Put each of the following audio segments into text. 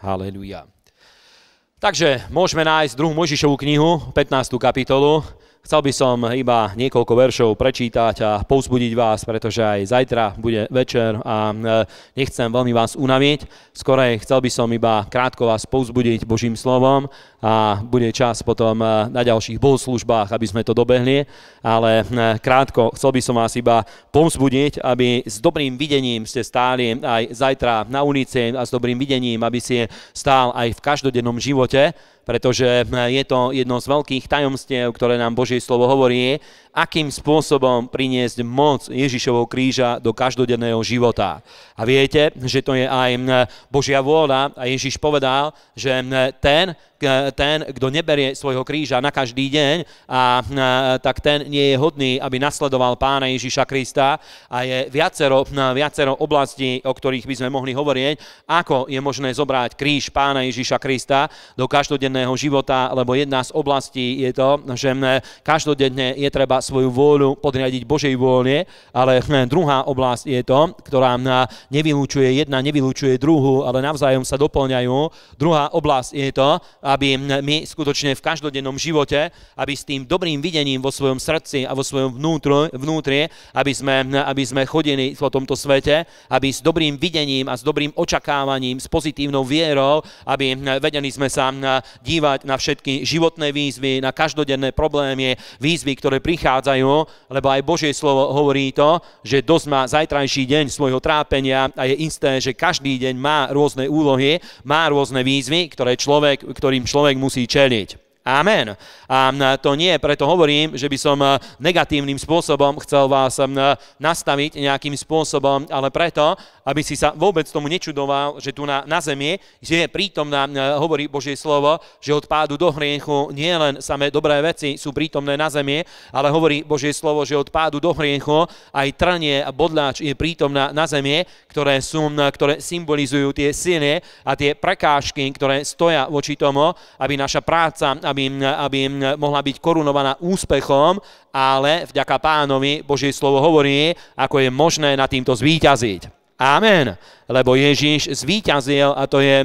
Haleluja. Takže môžeme nájsť druhú Mojžišovú knihu, 15. kapitolu. Chcel by som iba niekoľko veršov prečítať a povzbudiť vás, pretože aj zajtra bude večer a e, nechcem veľmi vás unaviť. Skorej chcel by som iba krátko vás povzbudiť Božím slovom a bude čas potom e, na ďalších bohoslužbách, aby sme to dobehli, ale e, krátko chcel by som vás iba povzbudiť, aby s dobrým videním ste stáli aj zajtra na ulici a s dobrým videním, aby ste stál aj v každodennom živote, pretože eh, je to jedno z veľkých tajomstiev, ktoré nám Božie slovo hovorí, akým spôsobom priniesť moc Ježišovho kríža do každodenného života. A viete, že to je aj Božia vôľa a Ježiš povedal, že ten, ten, kto neberie svojho kríža na každý deň, a, tak ten nie je hodný, aby nasledoval pána Ježiša Krista a je viacero, viacero oblastí, o ktorých by sme mohli hovorieť, ako je možné zobrať kríž pána Ježiša Krista do každodenného života, lebo jedna z oblastí je to, že každodenne je treba svoju vôľu podriadiť Božej vôľne, ale druhá oblasť je to, ktorá nevylúčuje jedna, nevylúčuje druhú, ale navzájom sa doplňajú. Druhá oblasť je to, aby my skutočne v každodennom živote, aby s tým dobrým videním vo svojom srdci a vo svojom vnútru, vnútri, aby sme, aby sme chodili po tomto svete, aby s dobrým videním a s dobrým očakávaním, s pozitívnou vierou, aby vedeli sme sa dívať na všetky životné výzvy, na každodenné problémy, výzvy, ktoré prichádzajú prichádzajú, lebo aj Božie slovo hovorí to, že dosť má zajtrajší deň svojho trápenia a je isté, že každý deň má rôzne úlohy, má rôzne výzvy, ktoré človek, ktorým človek musí čeliť. Amen. A to nie, preto hovorím, že by som eh, negatívnym spôsobom chcel vás eh, nastaviť nejakým spôsobom, ale preto, aby si sa vôbec tomu nečudoval, že tu na, na zemi, kde je prítomná, eh, hovorí Božie slovo, že od pádu do hriechu nie len samé dobré veci sú prítomné na zemi, ale hovorí Božie slovo, že od pádu do hriechu aj trnie a bodláč je prítomná na zemi, ktoré, sú, ktoré symbolizujú tie sily a tie prekážky, ktoré stoja voči tomu, aby naša práca, aby aby, aby mohla byť korunovaná úspechom, ale vďaka pánovi Božie slovo hovorí, ako je možné nad týmto zvíťaziť. Amen. Lebo Ježíš zvíťazil a to je,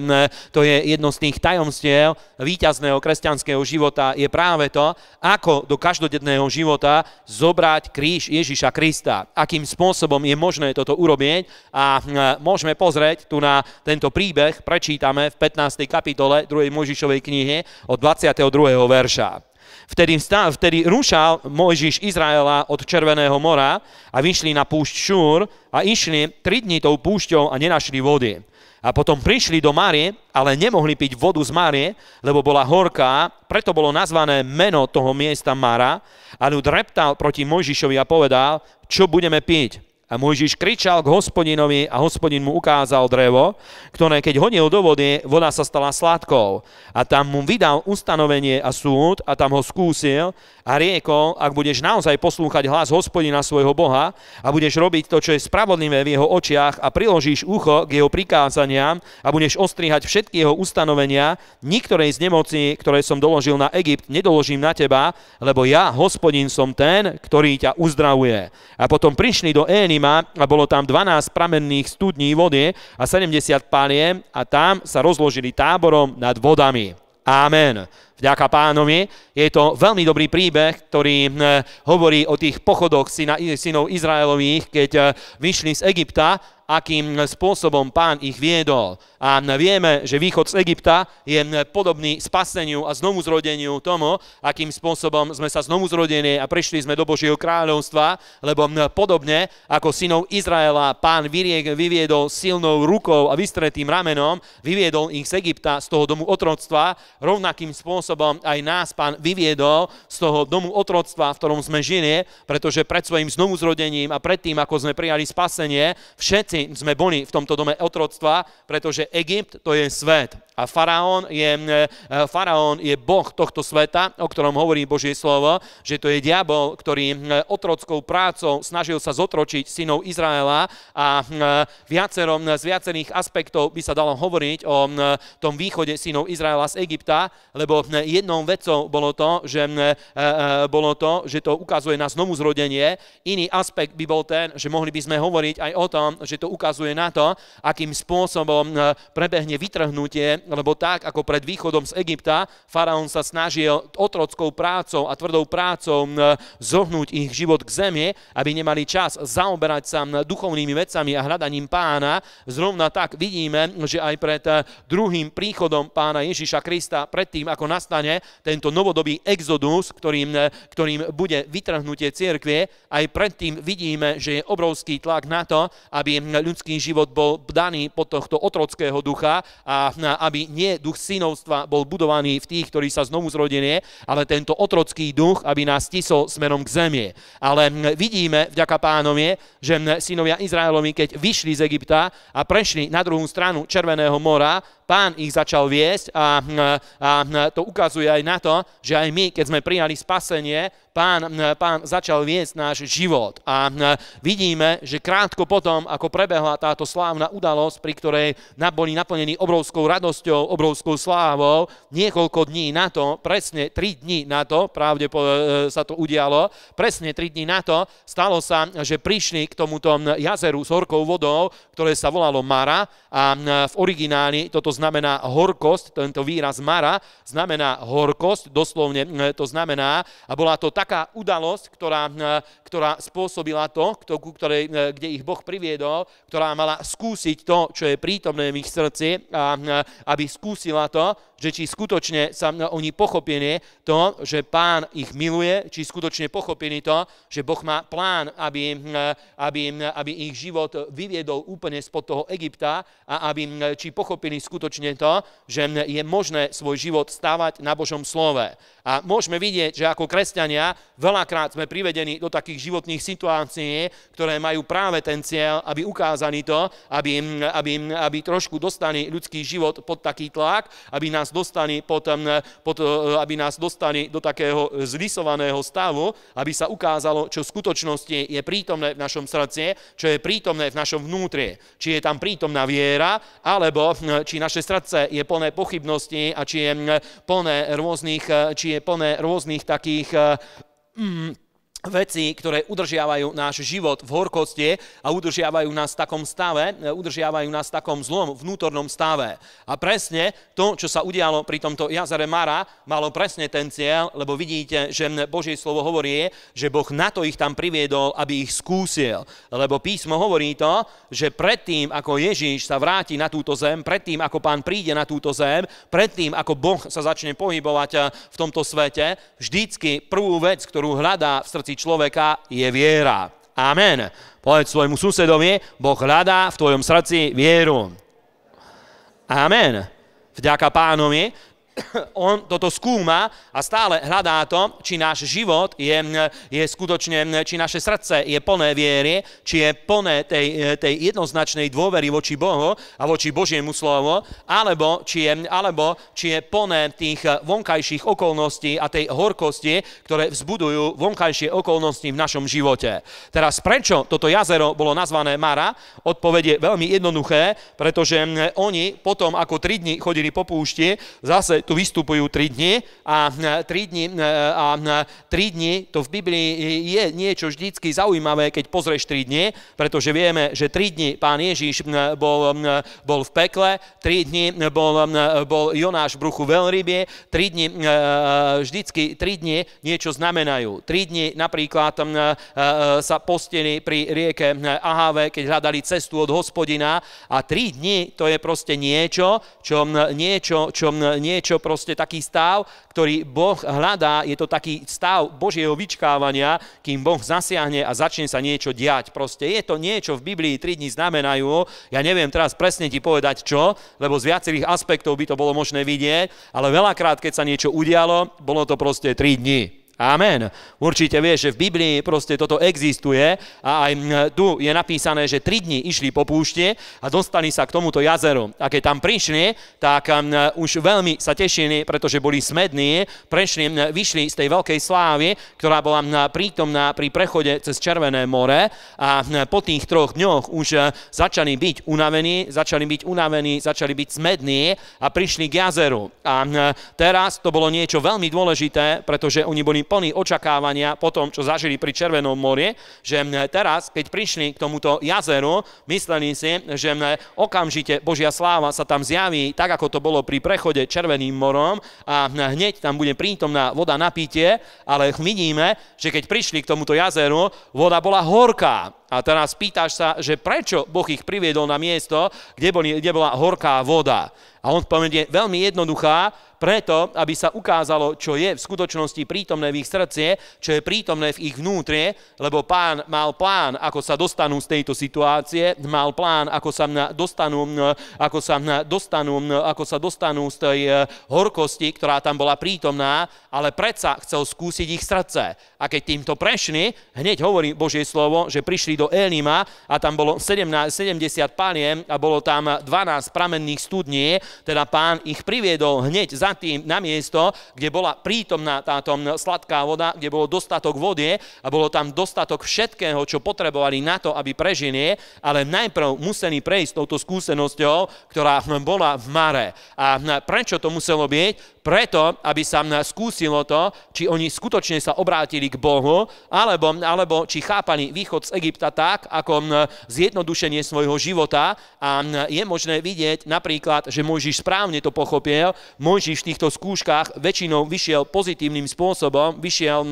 to je jedno z tých tajomstiev víťazného kresťanského života je práve to, ako do každodenného života zobrať kríž Ježíša Krista. Akým spôsobom je možné toto urobiť a môžeme pozrieť tu na tento príbeh, prečítame v 15. kapitole 2. Možišovej knihy od 22. verša. Vtedy, vtedy rušal Mojžiš Izraela od Červeného mora a vyšli na púšť Šúr a išli tri dni tou púšťou a nenašli vody. A potom prišli do Márie, ale nemohli piť vodu z Márie, lebo bola horká, preto bolo nazvané meno toho miesta Mara. A ľud reptal proti Mojžišovi a povedal, čo budeme piť. A Mojžiš kričal k hospodinovi a hospodin mu ukázal drevo, ktoré keď honil do vody, voda sa stala sladkou. A tam mu vydal ustanovenie a súd a tam ho skúsil a riekol, ak budeš naozaj poslúchať hlas hospodina svojho Boha a budeš robiť to, čo je spravodlivé v jeho očiach a priložíš ucho k jeho prikázaniam a budeš ostrihať všetky jeho ustanovenia, niktorej z nemoci, ktoré som doložil na Egypt, nedoložím na teba, lebo ja, hospodin, som ten, ktorý ťa uzdravuje. A potom prišli do Ény Jeruzalíma a bolo tam 12 pramenných studní vody a 70 palie a tam sa rozložili táborom nad vodami. Amen vďaka pánovi. Je to veľmi dobrý príbeh, ktorý eh, hovorí o tých pochodoch syna, synov Izraelových, keď eh, vyšli z Egypta, akým spôsobom pán ich viedol. A vieme, že východ z Egypta je eh, podobný spaseniu a znovu zrodeniu tomu, akým spôsobom sme sa znovu a prišli sme do Božieho kráľovstva, lebo podobne ako synov Izraela pán vyviedol silnou rukou a vystretým ramenom, vyviedol ich z Egypta z toho domu otroctva, rovnakým spôsobom spôsobom aj nás pán vyviedol z toho domu otroctva, v ktorom sme žili, pretože pred svojim znovuzrodením a pred tým, ako sme prijali spasenie, všetci sme boli v tomto dome otroctva, pretože Egypt to je svet. A faraón je, e, faraón je boh tohto sveta, o ktorom hovorí Božie slovo, že to je diabol, ktorý e, otrockou prácou snažil sa zotročiť synov Izraela a e, viacerom, z viacerých aspektov by sa dalo hovoriť o tom východe synov Izraela z Egypta, lebo jednou vecou bolo to, že, bolo to, že to ukazuje na znovu zrodenie. Iný aspekt by bol ten, že mohli by sme hovoriť aj o tom, že to ukazuje na to, akým spôsobom prebehne vytrhnutie lebo tak ako pred východom z Egypta, faraón sa snažil otrockou prácou a tvrdou prácou zohnúť ich život k zemi, aby nemali čas zaoberať sa duchovnými vecami a hľadaním pána. Zrovna tak vidíme, že aj pred e, druhým príchodom pána Ježiša Krista, predtým ako nastane tento novodobý exodus, ktorým, e, ktorým bude vytrhnutie cirkvie, aj predtým vidíme, že je obrovský tlak na to, aby ľudský život bol daný pod tohto otrockého ducha a aby aby nie duch synovstva bol budovaný v tých, ktorí sa znovu zrodenie, ale tento otrocký duch, aby nás tisol smerom k zemie. Ale hm, vidíme, vďaka pánomie, že hm, synovia Izraelovi, keď vyšli z Egypta a prešli na druhú stranu Červeného mora, pán ich začal viesť a, a to ukazuje aj na to, že aj my, keď sme prijali spasenie, pán, pán začal viesť náš život. A vidíme, že krátko potom, ako prebehla táto slávna udalosť, pri ktorej boli naplnení obrovskou radosťou, obrovskou slávou, niekoľko dní na to, presne tri dní na to, pravde e, sa to udialo, presne tri dní na to, stalo sa, že prišli k tomuto jazeru s horkou vodou, ktoré sa volalo Mara a e, v origináli toto znamená horkosť, tento výraz mara znamená horkosť, doslovne e, to znamená, a bola to taká udalosť, ktorá, e, ktorá spôsobila to, ku ktorej, e, kde ich Boh priviedol, ktorá mala skúsiť to, čo je prítomné v ich srdci, a, aby skúsila to, že či skutočne sa oni pochopili to, že pán ich miluje, či skutočne pochopili to, že Boh má plán, aby, eh, aby, eh, aby ich život vyviedol úplne spod toho Egypta a aby eh, či pochopili skutočne to, že je možné svoj život stávať na Božom slove. A môžeme vidieť, že ako kresťania veľakrát sme privedení do takých životných situácií, ktoré majú práve ten cieľ, aby ukázali to, aby, aby, aby trošku dostali ľudský život pod taký tlak, aby nás dostali potom, eh, pod, eh, aby nás dostali do takého zvisovaného stavu, aby sa ukázalo, čo v skutočnosti je prítomné v našom srdce, čo je prítomné v našom vnútri. Či je tam prítomná viera, alebo hm, či naše srdce je plné pochybnosti a či je hm, plné rôznych, eh, či je plné rôznych takých mm, veci, ktoré udržiavajú náš život v horkosti a udržiavajú nás v takom stave, e, udržiavajú nás v takom zlom vnútornom stave. A presne to, čo sa udialo pri tomto jazere Mara, malo presne ten cieľ, lebo vidíte, že Božie slovo hovorí, že Boh na to ich tam priviedol, aby ich skúsil. Lebo písmo hovorí to, že predtým, ako Ježíš sa vráti na túto zem, predtým, ako pán príde na túto zem, predtým, ako Boh sa začne pohybovať e, v tomto svete, vždycky prvú vec, ktorú hľadá v srdci srdci človeka je viera. Amen. Povedz svojmu susedovi, Boh hľadá v tvojom srdci vieru. Amen. Vďaka pánovi, on toto skúma a stále hľadá to, či náš život je, je skutočne, či naše srdce je plné viery, či je plné tej, tej jednoznačnej dôvery voči Bohu a voči Božiemu slovu, alebo či je, alebo či je plné tých vonkajších okolností a tej horkosti, ktoré vzbudujú vonkajšie okolnosti v našom živote. Teraz prečo toto jazero bolo nazvané Mara? Odpoveď je veľmi jednoduché, pretože oni potom, ako tri dni chodili po púšti, zase tu vystupujú tri dni a e, tri dni, e, a e, tri dni to v Biblii je niečo vždycky zaujímavé, keď pozrieš tri dni, pretože vieme, že tri dni pán Ježíš bol, bol v pekle, tri dni bol, bol Jonáš v bruchu veľrybie, tri dni, vždycky tri dni niečo znamenajú. Tri dni napríklad sa postili pri rieke Ahave, keď hľadali cestu od hospodina a tri dni to je proste niečo, čo niečo, čo niečo niečo, proste taký stav, ktorý Boh hľadá, je to taký stav Božieho vyčkávania, kým Boh zasiahne a začne sa niečo diať. Proste je to niečo v Biblii, tri dni znamenajú, ja neviem teraz presne ti povedať čo, lebo z viacerých aspektov by to bolo možné vidieť, ale veľakrát, keď sa niečo udialo, bolo to proste tri dni. Amen. Určite vieš, že v Biblii proste toto existuje a aj tu je napísané, že tri dni išli po púšte a dostali sa k tomuto jazeru. A keď tam prišli, tak už veľmi sa tešili, pretože boli smední, prešli, vyšli z tej veľkej slávy, ktorá bola prítomná pri prechode cez Červené more a po tých troch dňoch už e, začali byť unavení, začali byť unavení, začali byť smední a prišli k jazeru. A teraz to bolo niečo veľmi dôležité, pretože oni boli plní očakávania po tom, čo zažili pri Červenom more, že teraz, keď prišli k tomuto jazeru, mysleli si, že okamžite Božia sláva sa tam zjaví, tak ako to bolo pri prechode Červeným morom a hneď tam bude prítomná voda na pitie, ale vidíme, že keď prišli k tomuto jazeru, voda bola horká a teraz pýtaš sa, že prečo Boh ich priviedol na miesto, kde, boli, kde bola horká voda. A on povedie veľmi jednoduchá, preto, aby sa ukázalo, čo je v skutočnosti prítomné v ich srdcie, čo je prítomné v ich vnútrie, lebo pán mal plán, ako sa dostanú z tejto situácie, mal plán, ako sa dostanú, ako sa dostanú, ako sa dostanú z tej e, horkosti, ktorá tam bola prítomná, ale predsa chcel skúsiť ich srdce. A keď týmto prešli, hneď hovorí Božie slovo, že prišli do Elima a tam bolo 17, 70 paliem a bolo tam 12 pramenných studní, teda pán ich priviedol hneď za tým na miesto, kde bola prítomná táto sladká voda, kde bolo dostatok vody a bolo tam dostatok všetkého, čo potrebovali na to, aby prežili, ale najprv museli prejsť touto skúsenosťou, ktorá bola v mare. A prečo to muselo byť? Preto, aby sa skúsilo to, či oni skutočne sa obrátili k Bohu, alebo, alebo či chápali východ z Egypta tak, ako zjednodušenie svojho života a je možné vidieť napríklad, že Mojžiš správne to pochopil, Mojžiš v týchto skúškach väčšinou vyšiel pozitívnym spôsobom, vyšiel,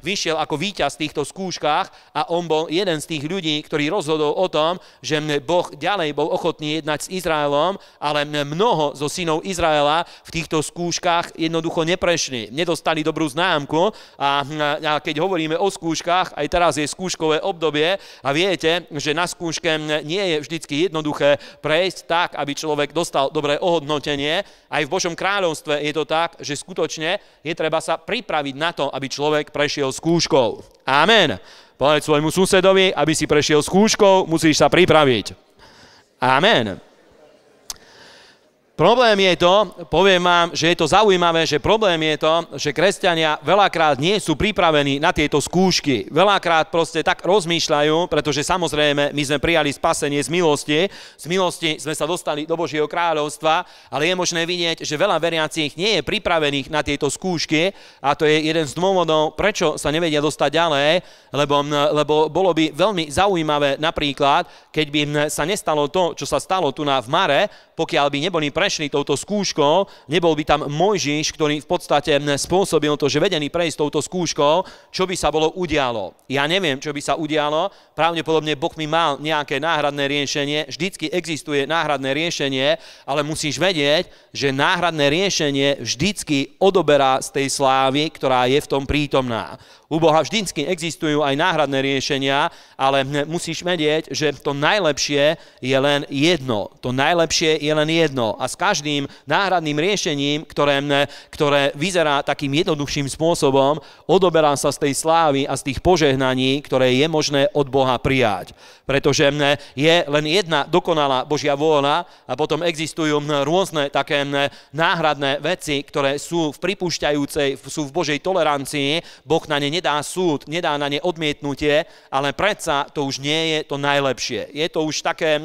vyšiel ako víťaz v týchto skúškach a on bol jeden z tých ľudí, ktorý rozhodol o tom, že Boh ďalej bol ochotný jednať s Izraelom, ale mnoho zo synov Izraela v týchto skúškach jednoducho neprešli, nedostali dobrú známku a, a keď hovoríme o skúškach, aj teraz je skúškové obdobie a viete, že na skúške nie je vždy jednoduché prejsť tak, aby človek dostal dobré ohodnotenie. Aj v Božom kráľovstve je to tak, že skutočne je treba sa pripraviť na to, aby človek prešiel skúškou. Amen. Povedz svojmu susedovi, aby si prešiel skúškou, musíš sa pripraviť. Amen. Problém je to, poviem vám, že je to zaujímavé, že problém je to, že kresťania veľakrát nie sú pripravení na tieto skúšky. Veľakrát proste tak rozmýšľajú, pretože samozrejme my sme prijali spasenie z milosti, z milosti sme sa dostali do Božieho kráľovstva, ale je možné vidieť, že veľa veriacich nie je pripravených na tieto skúšky a to je jeden z dôvodov, prečo sa nevedia dostať ďalej, lebo, lebo bolo by veľmi zaujímavé napríklad, keď by sa nestalo to, čo sa stalo tu na v Mare, pokiaľ by neboli pre prešli touto skúškou, nebol by tam Mojžiš, ktorý v podstate spôsobil to, že vedený prejsť touto skúškou, čo by sa bolo udialo. Ja neviem, čo by sa udialo, pravdepodobne Boh mi mal nejaké náhradné riešenie, vždycky existuje náhradné riešenie, ale musíš vedieť, že náhradné riešenie vždycky odoberá z tej slávy, ktorá je v tom prítomná. U Boha vždycky existujú aj náhradné riešenia, ale musíš vedieť, že to najlepšie je len jedno. To najlepšie je len jedno. A každým náhradným riešením, ktoré, ktoré vyzerá takým jednoduchším spôsobom, odoberám sa z tej slávy a z tých požehnaní, ktoré je možné od Boha prijať. Pretože je len jedna dokonalá Božia vôľa a potom existujú rôzne také náhradné veci, ktoré sú v pripúšťajúcej, sú v Božej tolerancii. Boh na ne nedá súd, nedá na ne odmietnutie, ale predsa to už nie je to najlepšie. Je to už také,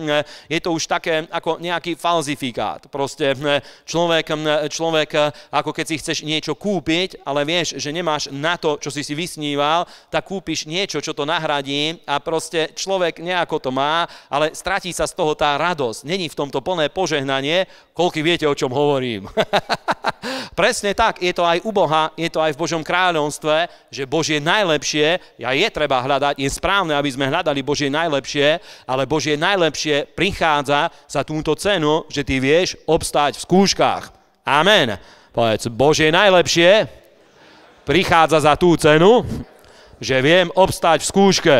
je to už také ako nejaký falzifikát. Proste proste človek, hm, človek, hm, ako keď si chceš niečo kúpiť, ale vieš, že nemáš na to, čo si si vysníval, tak kúpiš niečo, čo to nahradí a proste človek nejako to má, ale stratí sa z toho tá radosť. Není v tomto plné požehnanie, koľko viete, o čom hovorím. Presne tak, je to aj u Boha, je to aj v Božom kráľovstve, že Božie najlepšie, a je treba hľadať, je správne, aby sme hľadali Božie najlepšie, ale Božie najlepšie prichádza za túto cenu, že ty vieš obstáť v skúškach. Amen. Povedz, Božie najlepšie prichádza za tú cenu, že viem obstáť v skúške.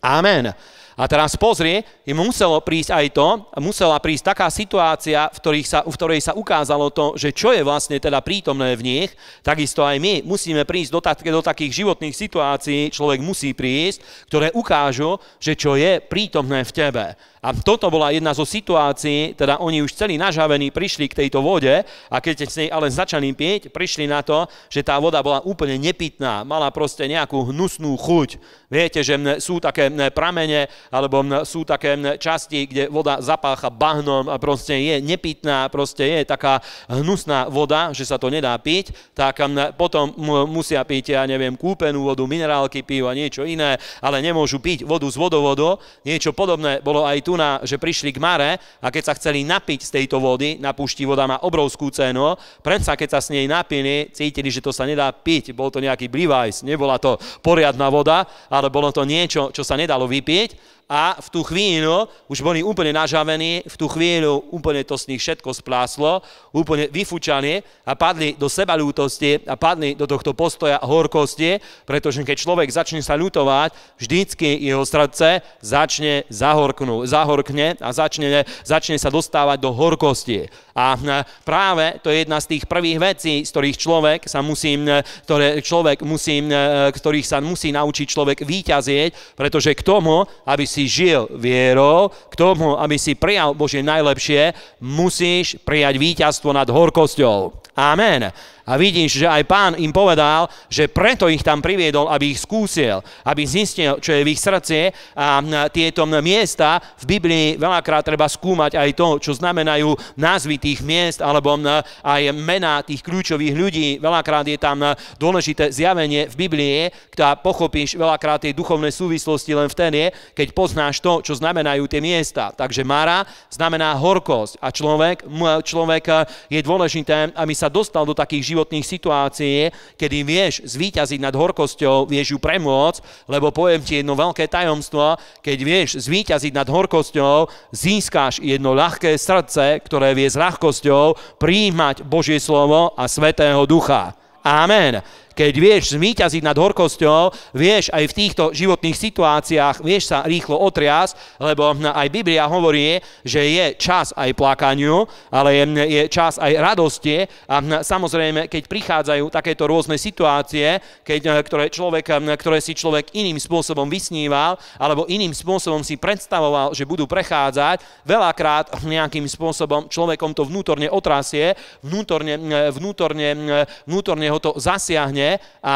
Amen. A teraz pozrie, im muselo prísť aj to, musela prísť taká situácia, v, sa, v ktorej sa ukázalo to, že čo je vlastne teda prítomné v nich, takisto aj my musíme prísť do, tak, do takých životných situácií, človek musí prísť, ktoré ukážu, že čo je prítomné v tebe. A toto bola jedna zo situácií, teda oni už celí nažavení prišli k tejto vode a keď s nej ale začali pieť, prišli na to, že tá voda bola úplne nepitná, mala proste nejakú hnusnú chuť. Viete, že sú také pramene, alebo sú také časti, kde voda zapácha bahnom a proste je nepitná, proste je taká hnusná voda, že sa to nedá piť, tak potom musia piť, ja neviem, kúpenú vodu, minerálky pijú a niečo iné, ale nemôžu piť vodu z vodovodu. Niečo podobné bolo aj tu tu, na, že prišli k Mare a keď sa chceli napiť z tejto vody, na púšti voda má obrovskú cenu, predsa keď sa s nej napili, cítili, že to sa nedá piť, bol to nejaký blivajs, nebola to poriadna voda, ale bolo to niečo, čo sa nedalo vypiť a v tú chvíľu, už boli úplne nažavení, v tú chvíľu úplne to z nich všetko spláslo, úplne vyfúčaní a padli do seba ľútosti a padli do tohto postoja horkosti, pretože keď človek začne sa ľutovať, vždycky jeho srdce začne zahorknúť, zahorkne a začne, začne sa dostávať do horkosti. A e, práve to je jedna z tých prvých vecí, z ktorých človek sa musí, e, ktoré človek musí, e, ktorých sa musí naučiť človek výťazieť, pretože k tomu, aby si žil vierou, k tomu, aby si prijal Bože najlepšie, musíš prijať víťazstvo nad horkosťou. Amen. A vidíš, že aj pán im povedal, že preto ich tam priviedol, aby ich skúsil, aby zistil, čo je v ich srdci. A tieto miesta v Biblii veľakrát treba skúmať aj to, čo znamenajú názvy tých miest alebo aj mená tých kľúčových ľudí. Veľakrát je tam dôležité zjavenie v Biblii, ktorá pochopíš veľakrát tie duchovné súvislosti len vtedy, keď poznáš to, čo znamenajú tie miesta. Takže Mara znamená horkosť a človek, človek e, je dôležité, aby sa dostal do takých životných situácií, kedy vieš zvíťaziť nad horkosťou, vieš ju premôcť, lebo poviem ti jedno veľké tajomstvo, keď vieš zvíťaziť nad horkosťou, získáš jedno ľahké srdce, ktoré vie s ľahkosťou príjmať Božie slovo a Svetého Ducha. Amen. Keď vieš zmýťaziť nad horkosťou, vieš aj v týchto životných situáciách, vieš sa rýchlo otriasť, lebo hm, aj Biblia hovorí, že je čas aj plakaniu, ale je, hm, je čas aj radosti a hm, samozrejme, keď prichádzajú takéto rôzne situácie, keď, ktoré, človek, ktoré si človek iným spôsobom vysníval alebo iným spôsobom si predstavoval, že budú prechádzať, veľakrát nejakým spôsobom človekom to vnútorne otrasie, vnútorne, vnútorne, vnútorne ho to zasiahne a, a,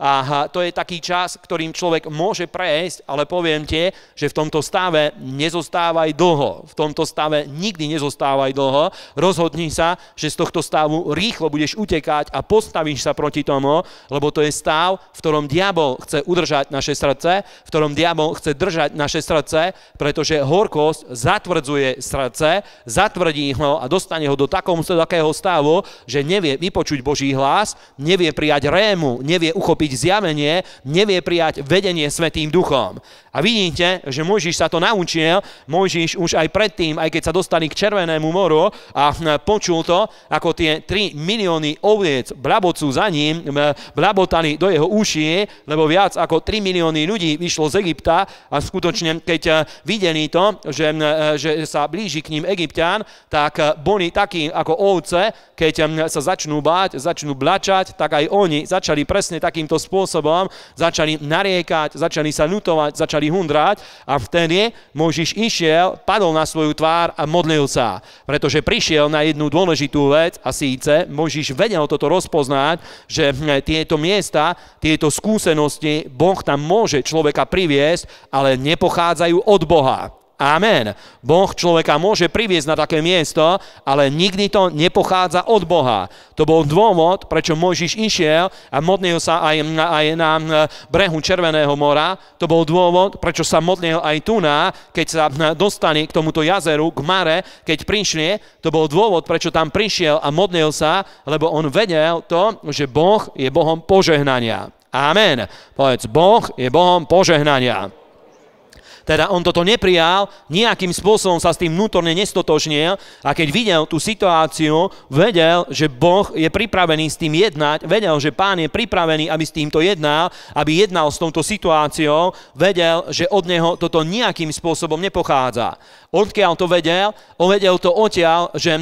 a to je taký čas, ktorým človek môže prejsť, ale poviem ti, že v tomto stave nezostávaj dlho. V tomto stave nikdy nezostávaj dlho. Rozhodni sa, že z tohto stavu rýchlo budeš utekať a postavíš sa proti tomu, lebo to je stav, v ktorom diabol chce udržať naše srdce, v ktorom diabol chce držať naše srdce, pretože horkosť zatvrdzuje srdce, zatvrdí ho a dostane ho do takého stavu, že nevie vypočuť Boží hlas, nevie prijať prijať rému, nevie uchopiť zjavenie, nevie prijať vedenie Svetým duchom. A vidíte, že Mojžiš sa to naučil, Mojžiš už aj predtým, aj keď sa dostali k Červenému moru a e, počul to, ako tie 3 milióny oviec blabocú za ním, e, blabotali do jeho uší, lebo viac ako 3 milióny ľudí vyšlo z Egypta a skutočne, keď e, videli to, že, že sa blíži k ním Egyptian, tak boli takí ako ovce, keď sa začnú báť, začnú blačať, tak aj oni začali presne takýmto spôsobom, začali nariekať, začali sa nutovať, začali hundrať a je Možiš išiel, padol na svoju tvár a modlil sa, pretože prišiel na jednu dôležitú vec a síce Možiš vedel toto rozpoznať, že hm, tieto miesta, tieto skúsenosti, Boh tam môže človeka priviesť, ale nepochádzajú od Boha Amen. Boh človeka môže priviesť na také miesto, ale nikdy to nepochádza od Boha. To bol dôvod, prečo Mojžiš išiel a modlil sa aj, aj na e, brehu Červeného mora. To bol dôvod, prečo sa modlil aj tu na, keď sa e, dostali k tomuto jazeru, k Mare, keď prišli. To bol dôvod, prečo tam prišiel a modlil sa, lebo on vedel to, že Boh je Bohom požehnania. Amen. Povedz, Boh je Bohom požehnania. Teda on toto neprijal, nejakým spôsobom sa s tým vnútorne nestotožnil a keď videl tú situáciu, vedel, že Boh je pripravený s tým jednať, vedel, že pán je pripravený, aby s týmto jednal, aby jednal s touto situáciou, vedel, že od neho toto nejakým spôsobom nepochádza. Odkiaľ to vedel? On vedel to odtiaľ, že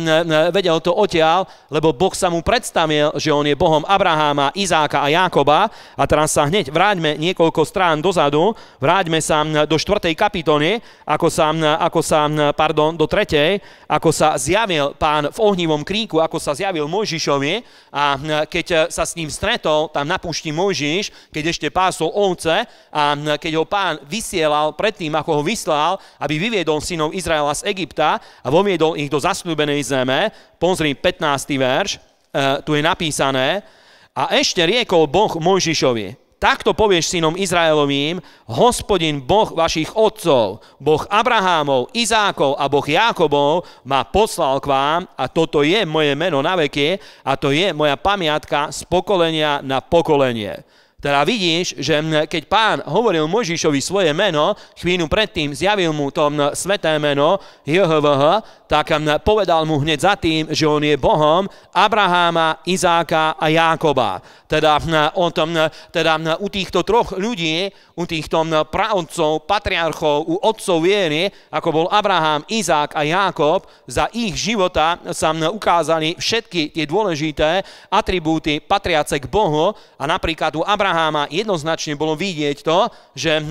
vedel to odtiaľ, lebo Boh sa mu predstavil, že on je Bohom Abraháma, Izáka a Jákoba. A teraz sa hneď vráťme niekoľko strán dozadu, vráťme sa do 4 kapitone, ako sa, ako sa, pardon, do tretej, ako sa zjavil pán v ohnivom kríku, ako sa zjavil Mojžišovi a keď e, sa s ním stretol, tam na púšti Mojžiš, keď ešte pásol ovce a keď ho pán vysielal predtým, ako ho vyslal, aby vyviedol synov Izraela z Egypta a voviedol ich do zasľúbenej zeme, pozri 15. verš, e, tu je napísané, a ešte riekol Boh Mojžišovi, Takto povieš synom Izraelovým, hospodin Boh vašich otcov, Boh Abrahámov, Izákov a Boh Jákobov ma poslal k vám a toto je moje meno na veky a to je moja pamiatka z pokolenia na pokolenie. Teda vidíš, že keď pán hovoril Možišovi svoje meno, chvíľu predtým zjavil mu to sveté meno, JHVH, tak povedal mu hneď za tým, že on je Bohom Abraháma, Izáka a Jákoba. Teda, on, teda u týchto troch ľudí u týchto eh, pravcov, patriarchov, u otcov viery, ako bol Abraham, Izák a Jákob, za ich života sa ukázali všetky tie dôležité atribúty patriace k Bohu a napríklad u Abraháma jednoznačne bolo vidieť to, že, eh,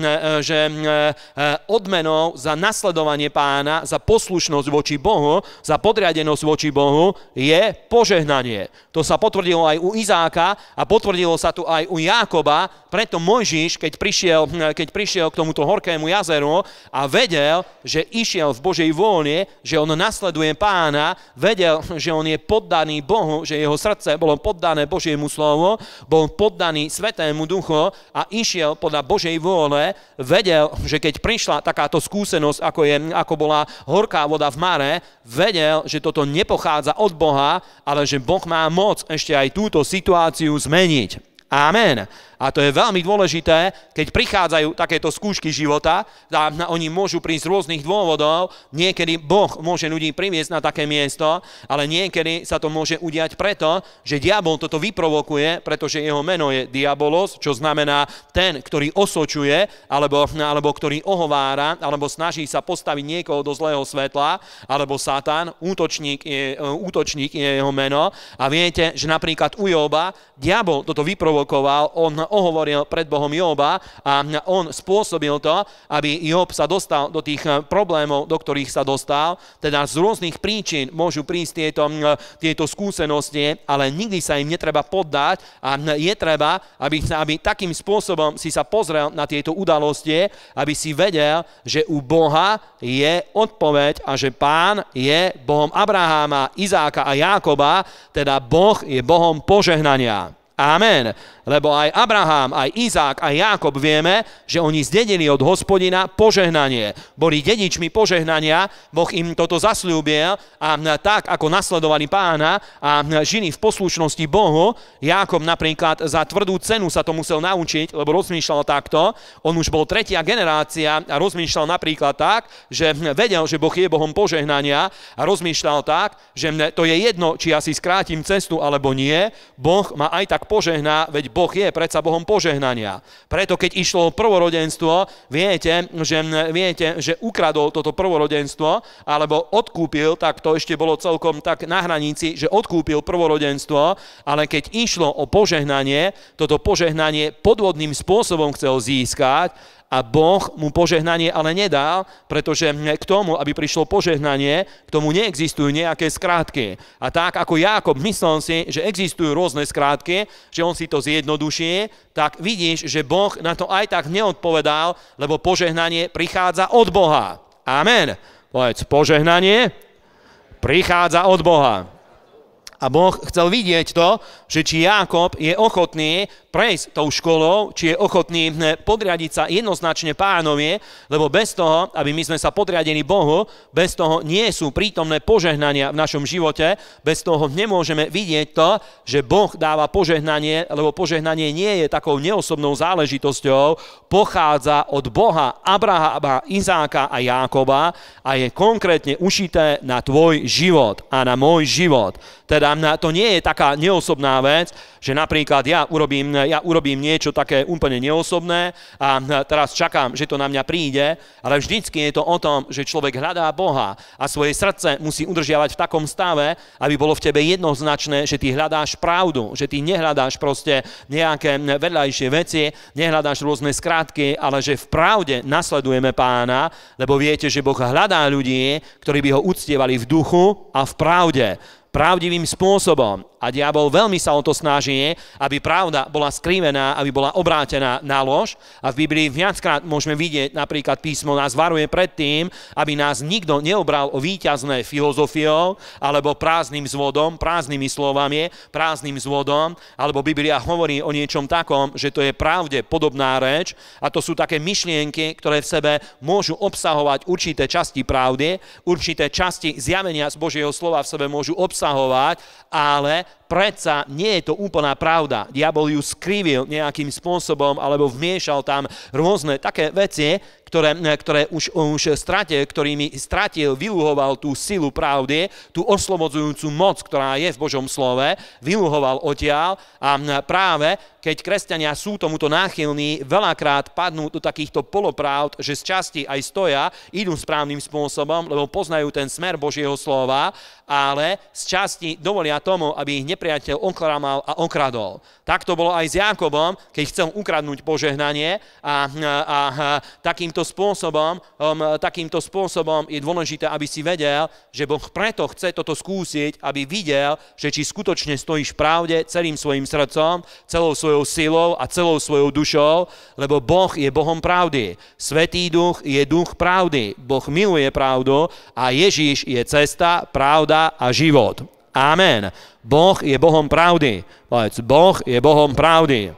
že eh, odmenou za nasledovanie pána, za poslušnosť voči Bohu, za podriadenosť voči Bohu je požehnanie. To sa potvrdilo aj u Izáka a potvrdilo sa tu aj u Jákoba, preto Mojžiš, keď prišiel prišiel, eh, keď prišiel k tomuto horkému jazeru a vedel, že išiel v Božej vône, že on nasleduje pána, vedel, že on je poddaný Bohu, že jeho srdce bolo poddané Božiemu slovu, bol poddaný Svetému duchu a išiel podľa Božej vôle, vedel, že keď prišla takáto skúsenosť, ako, je, ako bola horká voda v mare, vedel, že toto nepochádza od Boha, ale že Boh má moc ešte aj túto situáciu zmeniť. Amen. A to je veľmi dôležité, keď prichádzajú takéto skúšky života a oni môžu prísť z rôznych dôvodov. Niekedy Boh môže ľudí priviesť na také miesto, ale niekedy sa to môže udiať preto, že diabol toto vyprovokuje, pretože jeho meno je diabolos, čo znamená ten, ktorý osočuje, alebo, alebo ktorý ohovára, alebo snaží sa postaviť niekoho do zlého svetla, alebo Satan, útočník je, e, útočník je jeho meno. A viete, že napríklad u Joba diabol toto vyprovokoval, on ohovoril pred Bohom Joba a on spôsobil to, aby Job sa dostal do tých eh, problémov, do ktorých sa dostal. Teda z rôznych príčin môžu prísť tieto, eh, tieto skúsenosti, ale nikdy sa im netreba poddať a je treba, aby, aby takým spôsobom si sa pozrel na tieto udalosti, aby si vedel, že u Boha je odpoveď a že Pán je Bohom Abraháma, Izáka a Jákoba, teda Boh je Bohom požehnania. Amen lebo aj Abraham, aj Izák, aj Jákob vieme, že oni zdedili od hospodina požehnanie. Boli dedičmi požehnania, Boh im toto zasľúbil a tak, ako nasledovali pána a žili v poslušnosti Bohu, Jákob napríklad za tvrdú cenu sa to musel naučiť, lebo rozmýšľal takto. On už bol tretia generácia a rozmýšľal napríklad tak, že vedel, že Boh je Bohom požehnania a rozmýšľal tak, že to je jedno, či ja si skrátim cestu alebo nie, Boh ma aj tak požehná, veď Boh je predsa Bohom požehnania. Preto keď išlo o prvorodenstvo, viete, že, viete, že ukradol toto prvorodenstvo, alebo odkúpil, tak to ešte bolo celkom tak na hranici, že odkúpil prvorodenstvo, ale keď išlo o požehnanie, toto požehnanie podvodným spôsobom chcel získať a Boh mu požehnanie ale nedal, pretože k tomu, aby prišlo požehnanie, k tomu neexistujú nejaké skrátky. A tak ako Jákob myslel si, že existujú rôzne skrátky, že on si to zjednoduší, tak vidíš, že Boh na to aj tak neodpovedal, lebo požehnanie prichádza od Boha. Amen. Povedz, požehnanie prichádza od Boha. A Boh chcel vidieť to, že či Jákob je ochotný prejsť tou školou, či je ochotný hm, podriadiť sa jednoznačne pánovie, lebo bez toho, aby my sme sa podriadili Bohu, bez toho nie sú prítomné požehnania v našom živote, bez toho nemôžeme vidieť to, že Boh dáva požehnanie, lebo požehnanie nie je takou neosobnou záležitosťou, pochádza od Boha Abrahama, Izáka a Jákoba a je konkrétne ušité na tvoj život a na môj život. Teda to nie je taká neosobná vec, že napríklad ja urobím, ja urobím niečo také úplne neosobné a teraz čakám, že to na mňa príde, ale vždycky je to o tom, že človek hľadá Boha a svoje srdce musí udržiavať v takom stave, aby bolo v tebe jednoznačné, že ty hľadáš pravdu, že ty nehľadáš proste nejaké vedľajšie veci, nehľadáš rôzne skrátky, ale že v pravde nasledujeme pána, lebo viete, že Boh hľadá ľudí, ktorí by ho uctievali v duchu a v pravde pravdivým spôsobom. A diabol veľmi sa o to snaží, aby pravda bola skrivená, aby bola obrátená na lož. A v Biblii viackrát môžeme vidieť, napríklad písmo nás varuje pred tým, aby nás nikto neobral o výťazné filozofiou, alebo prázdnym zvodom, prázdnymi slovami, prázdnym zvodom, alebo Biblia hovorí o niečom takom, že to je pravde podobná reč a to sú také myšlienky, ktoré v sebe môžu obsahovať určité časti pravdy, určité časti zjavenia z Božieho slova v sebe môžu obsahovať, ale predsa nie je to úplná pravda. Diabol ju skrivil nejakým spôsobom alebo vmiešal tam rôzne také veci, ktoré, ktoré už, už stratil, ktorými stratil, vyluhoval tú silu pravdy, tú oslobodzujúcu moc, ktorá je v Božom slove, vyluhoval odtiaľ a práve keď kresťania sú tomuto náchylní, veľakrát padnú do takýchto polopravd, že z časti aj stoja, idú správnym spôsobom, lebo poznajú ten smer Božieho slova ale z časti dovolia tomu, aby ich nepriateľ oklamal a okradol. Tak to bolo aj s Jakobom, keď chcel ukradnúť požehnanie a, a, a takýmto, spôsobom, um, takýmto spôsobom je dôležité, aby si vedel, že Boh preto chce toto skúsiť, aby videl, že či skutočne stojíš v pravde celým svojim srdcom, celou svojou silou a celou svojou dušou, lebo Boh je Bohom pravdy. Svetý duch je duch pravdy. Boh miluje pravdu a Ježíš je cesta, pravda pravda a život. Amen. Boh je Bohom pravdy. Povedz, Boh je Bohom pravdy.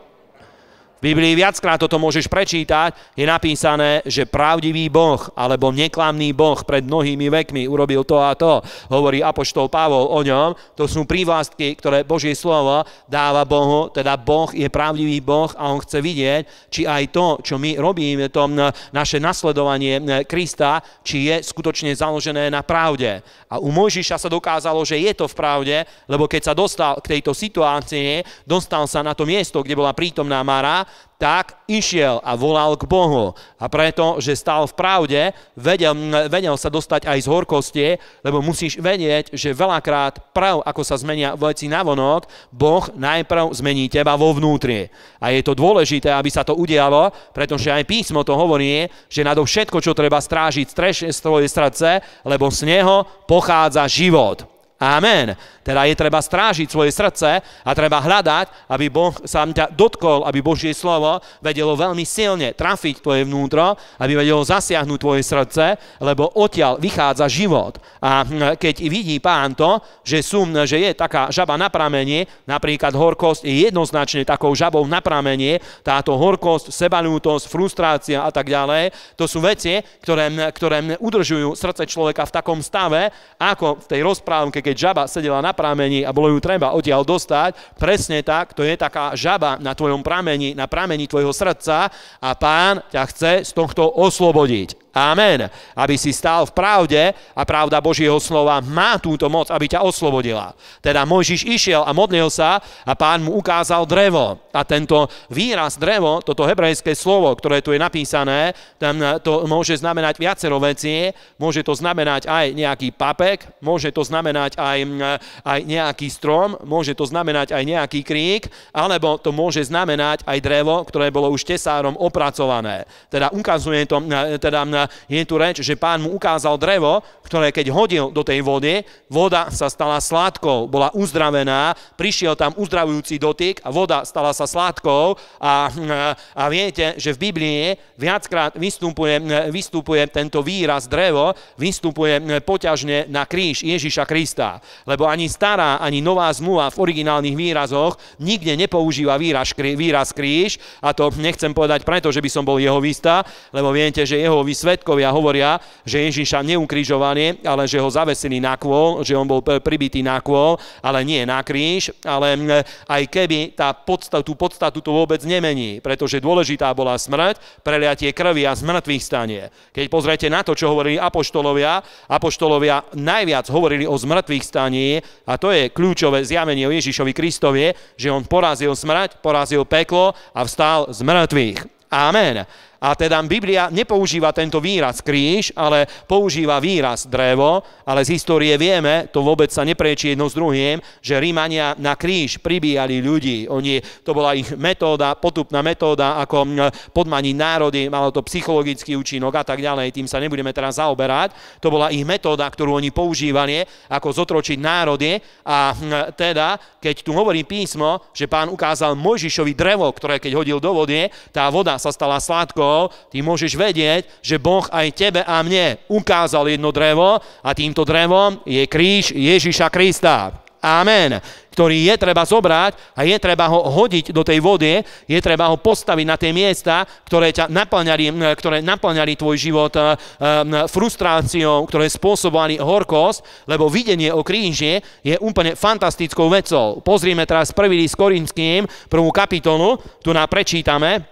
V Biblii viackrát toto môžeš prečítať, je napísané, že pravdivý Boh alebo neklamný Boh pred mnohými vekmi urobil to a to, hovorí Apoštol Pavol o ňom. To sú prívlastky, ktoré Božie slovo dáva Bohu, teda Boh je pravdivý Boh a on chce vidieť, či aj to, čo my robíme, to naše nasledovanie e, Krista, či je skutočne založené na pravde. A u Mojžiša sa dokázalo, že je to v pravde, lebo keď sa dostal k tejto situácii, dostal sa na to miesto, kde bola prítomná Mara, tak išiel a volal k Bohu. A preto, že stál v pravde, vedel, vedel sa dostať aj z horkosti, lebo musíš vedieť, že veľakrát prav, ako sa zmenia veci na vonok, Boh najprv zmení teba vo vnútri. A je to dôležité, aby sa to udialo, pretože aj písmo to hovorí, že nado všetko, čo treba strážiť, strež svoje srdce, lebo z neho pochádza život. Amen. Teda je treba strážiť svoje srdce a treba hľadať, aby Boh sa ťa dotkol, aby Božie slovo vedelo veľmi silne trafiť tvoje vnútro, aby vedelo zasiahnuť tvoje srdce, lebo odtiaľ vychádza život. A hm, keď vidí pán to, že, sum, hm, že je taká žaba na pramenie, napríklad horkosť je jednoznačne takou žabou na pramenie, táto horkosť, sebalútosť, frustrácia a tak ďalej, to sú veci, ktoré, hm, ktoré udržujú srdce človeka v takom stave, ako v tej rozprávke, keď žaba sedela na prameni a bolo ju treba odtiaľ dostať, presne tak, to je taká žaba na tvojom prameni, na prameni tvojho srdca a pán ťa chce z tohto oslobodiť. Amen. Aby si stál v pravde a pravda Božieho slova má túto moc, aby ťa oslobodila. Teda Mojžiš išiel a modlil sa a pán mu ukázal drevo. A tento výraz drevo, toto hebrejské slovo, ktoré tu je napísané, tam to môže znamenať viacero vecí. Môže to znamenať aj nejaký papek, môže to znamenať aj, aj nejaký strom, môže to znamenať aj nejaký krík, alebo to môže znamenať aj drevo, ktoré bolo už tesárom opracované. Teda ukazuje to, teda na je tu reč, že pán mu ukázal drevo, ktoré keď hodil do tej vody, voda sa stala sladkou, bola uzdravená, prišiel tam uzdravujúci dotyk a voda stala sa sladkou a, a viete, že v Biblii viackrát vystupuje, vystupuje tento výraz drevo, vystupuje poťažne na kríž Ježiša Krista, lebo ani stará, ani nová zmluva v originálnych výrazoch nikde nepoužíva výraz, výraz kríž a to nechcem povedať preto, že by som bol jeho výsta, lebo viete, že jeho výsvet svetkovia hovoria, že Ježiša neukrižovali, ale že ho zavesili na kôl, že on bol e, pribitý na kôl, ale nie na kríž, ale aj keby tá podsta- tú podstatu to vôbec nemení, pretože dôležitá bola smrť, preliatie krvi a zmrtvých stanie. Keď pozriete na to, čo hovorili apoštolovia, apoštolovia najviac hovorili o zmrtvých staní a to je kľúčové zjavenie o Ježišovi Kristovi, že on porazil smrť, porazil peklo a vstal z mŕtvych. Amen. A teda Biblia nepoužíva tento výraz kríž, ale používa výraz drevo, ale z histórie vieme, to vôbec sa neprečí jedno s druhým, že Rímania na kríž pribíjali ľudí. Oni, to bola ich metóda, potupná metóda, ako podmaniť národy, malo to psychologický účinok a tak ďalej, tým sa nebudeme teraz zaoberať. To bola ich metóda, ktorú oni používali, ako zotročiť národy. A teda, keď tu hovorí písmo, že pán ukázal Mojžišovi drevo, ktoré keď hodil do vody, tá voda sa stala sladkou, rokov, ty môžeš vedieť, že Boh aj tebe a mne ukázal jedno drevo a týmto drevom je kríž Ježiša Krista. Amen. Ktorý je treba zobrať a je treba ho hodiť do tej vody, je treba ho postaviť na tie miesta, ktoré ťa naplňali, ktoré naplňali tvoj život e, e, frustráciou, ktoré spôsobovali horkosť, lebo videnie o kríži je úplne fantastickou vecou. Pozrime teraz prvý list Korinským, prvú kapitolu, tu nám prečítame,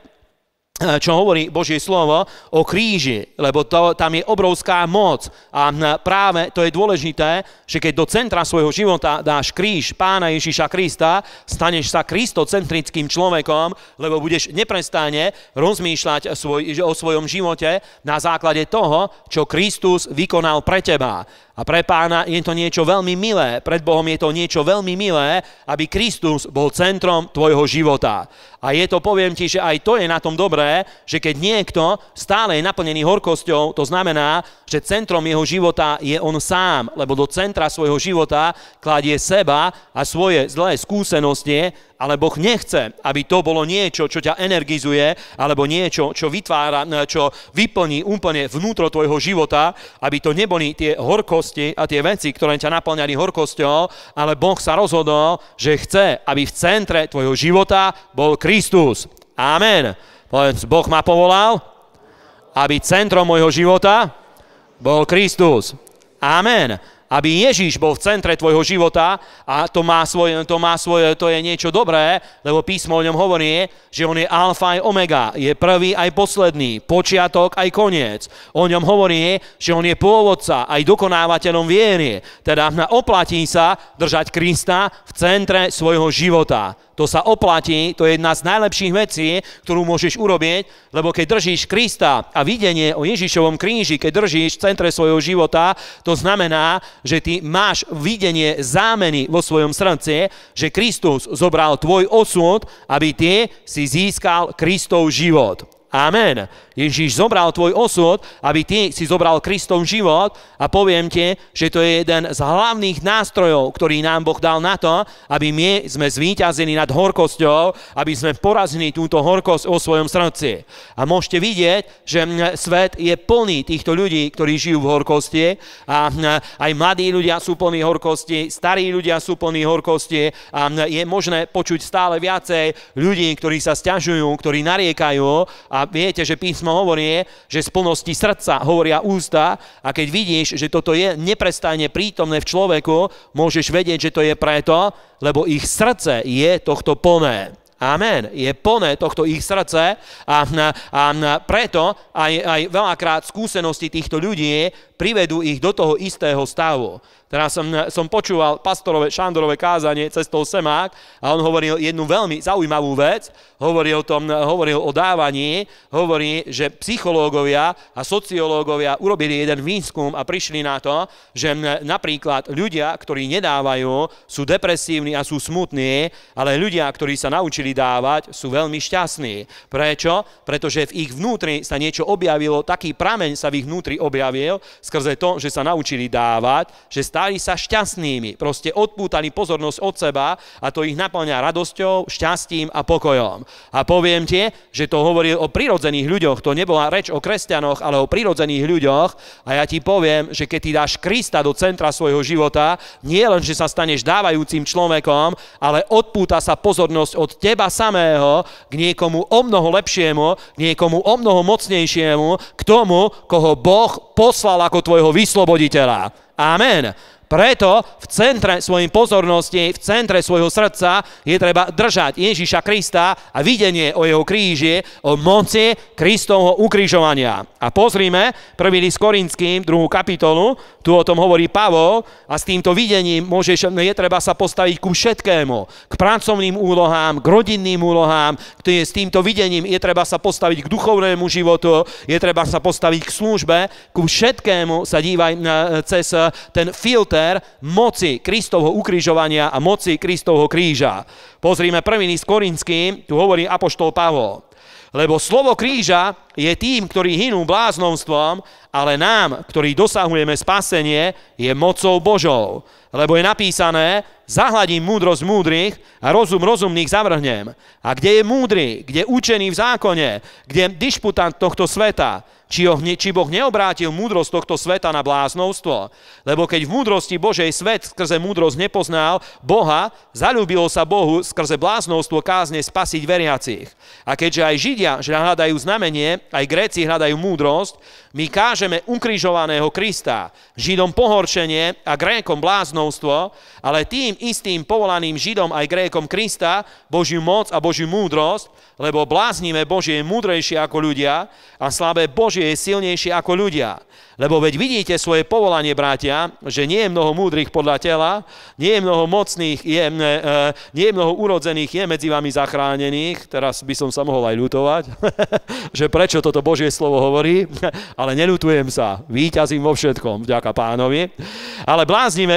Eh, čo hovorí Božie slovo o kríži, lebo to, tam je obrovská moc. A hm, práve to je dôležité, že keď do centra svojho života dáš kríž pána Ježíša Krista, staneš sa kristocentrickým človekom, lebo budeš neprestane rozmýšľať svoj, o svojom živote na základe toho, čo Kristus vykonal pre teba. A pre pána je to niečo veľmi milé, pred Bohom je to niečo veľmi milé, aby Kristus bol centrom tvojho života. A je to, poviem ti, že aj to je na tom dobré, zaujímavé, že keď niekto stále je naplnený horkosťou, to znamená, že centrom jeho života je on sám, lebo do centra svojho života kladie seba a svoje zlé skúsenosti, ale Boh nechce, aby to bolo niečo, čo ťa energizuje, alebo niečo, čo vytvára, čo vyplní úplne vnútro tvojho života, aby to neboli tie horkosti a tie veci, ktoré ťa naplňali horkosťou, ale Boh sa rozhodol, že chce, aby v centre tvojho života bol Kristus. Amen. Len Boh ma povolal, aby centrom môjho života bol Kristus. Amen. Aby Ježíš bol v centre tvojho života a to, má svoje, to, má svoje, to je niečo dobré, lebo písmo o ňom hovorí, že on je alfa aj omega, je prvý aj posledný, počiatok aj koniec. O ňom hovorí, že on je pôvodca aj dokonávateľom viery, teda oplatí sa držať Krista v centre svojho života. To sa oplatí, to je jedna z najlepších vecí, ktorú môžeš urobiť, lebo keď držíš Krista a videnie o Ježišovom kríži, keď držíš v centre svojho života, to znamená, že ty máš videnie zámeny vo svojom srdce, že Kristus zobral tvoj osud, aby ty si získal Kristov život. Amen. Ježíš zobral tvoj osud, aby ty si zobral Kristov život a poviem ti, že to je jeden z hlavných nástrojov, ktorý nám Boh dal na to, aby my sme zvýťazení nad horkosťou, aby sme porazili túto horkosť o svojom srdci. A môžete vidieť, že svet je plný týchto ľudí, ktorí žijú v horkosti a aj mladí ľudia sú plní horkosti, starí ľudia sú plní horkosti a je možné počuť stále viacej ľudí, ktorí sa stiažujú, ktorí nariekajú a a viete, že písmo hovorí, že z plnosti srdca hovoria ústa a keď vidíš, že toto je neprestajne prítomné v človeku, môžeš vedieť, že to je preto, lebo ich srdce je tohto plné. Amen. Je plné tohto ich srdce a, a, a preto aj, aj veľakrát skúsenosti týchto ľudí privedú ich do toho istého stavu. Teraz som, som počúval pastorové Šandorové kázanie cestou Semák a on hovoril jednu veľmi zaujímavú vec. Hovoril, tom, hovoril o dávaní, hovorí, že psychológovia a sociológovia urobili jeden výskum a prišli na to, že napríklad ľudia, ktorí nedávajú, sú depresívni a sú smutní, ale ľudia, ktorí sa naučili dávať, sú veľmi šťastní. Prečo? Pretože v ich vnútri sa niečo objavilo, taký prameň sa v ich vnútri objavil, skrze to, že sa naučili dávať, že stali sa šťastnými, proste odpútali pozornosť od seba a to ich naplňa radosťou, šťastím a pokojom. A poviem ti, že to hovoril o prirodzených ľuďoch, to nebola reč o kresťanoch, ale o prirodzených ľuďoch a ja ti poviem, že keď ty dáš Krista do centra svojho života, nie len, že sa staneš dávajúcim človekom, ale odpúta sa pozornosť od teba samého k niekomu o mnoho lepšiemu, k niekomu o mnoho mocnejšiemu, k tomu, koho Boh poslal ako ako tvojho vysloboditeľa. Amen. Preto v centre svojej pozornosti, v centre svojho srdca je treba držať Ježíša Krista a videnie o jeho kríži, o moci Kristovho ukrižovania. A pozrime prvý list Korinským, 2. kapitolu, tu o tom hovorí Pavol a s týmto videním môžeš, je treba sa postaviť ku všetkému, k pracovným úlohám, k rodinným úlohám, ktoré s týmto videním je treba sa postaviť k duchovnému životu, je treba sa postaviť k službe, ku všetkému sa dívaj eh, cez ten filter, rozmer moci Kristovho ukrižovania a moci Kristovho kríža. Pozrime prvý list Korinským, tu hovorí Apoštol Pavol. Lebo slovo kríža je tým, ktorý hinú bláznomstvom, ale nám, ktorí dosahujeme spasenie, je mocou Božou. Lebo je napísané, zahladím múdrosť múdrych a rozum rozumných zavrhnem. A kde je múdry, kde je učený v zákone, kde je dišputant tohto sveta, či, ho, či Boh neobrátil múdrosť tohto sveta na bláznovstvo? Lebo keď v múdrosti Božej svet skrze múdrosť nepoznal Boha, zalúbilo sa Bohu skrze bláznovstvo kázne spasiť veriacich. A keďže aj Židia že hľadajú znamenie, aj Gréci hľadajú múdrosť, my kážeme ukrižovaného Krista, Židom pohoršenie a Grékom bláznovstvo, ale tým istým povolaným Židom aj Grékom Krista, Božiu moc a Božiu múdrosť, lebo bláznime Božie je múdrejšie ako ľudia a slabé Božie je silnejšie ako ľudia. Lebo veď vidíte svoje povolanie, bratia, že nie je mnoho múdrych podľa tela, nie je mnoho mocných, je, e, e, nie je mnoho urodzených, je medzi vami zachránených. Teraz by som sa mohol aj ľutovať, že prečo toto Božie slovo hovorí, ale nelutujem sa. Výťazím vo všetkom, vďaka pánovi. Ale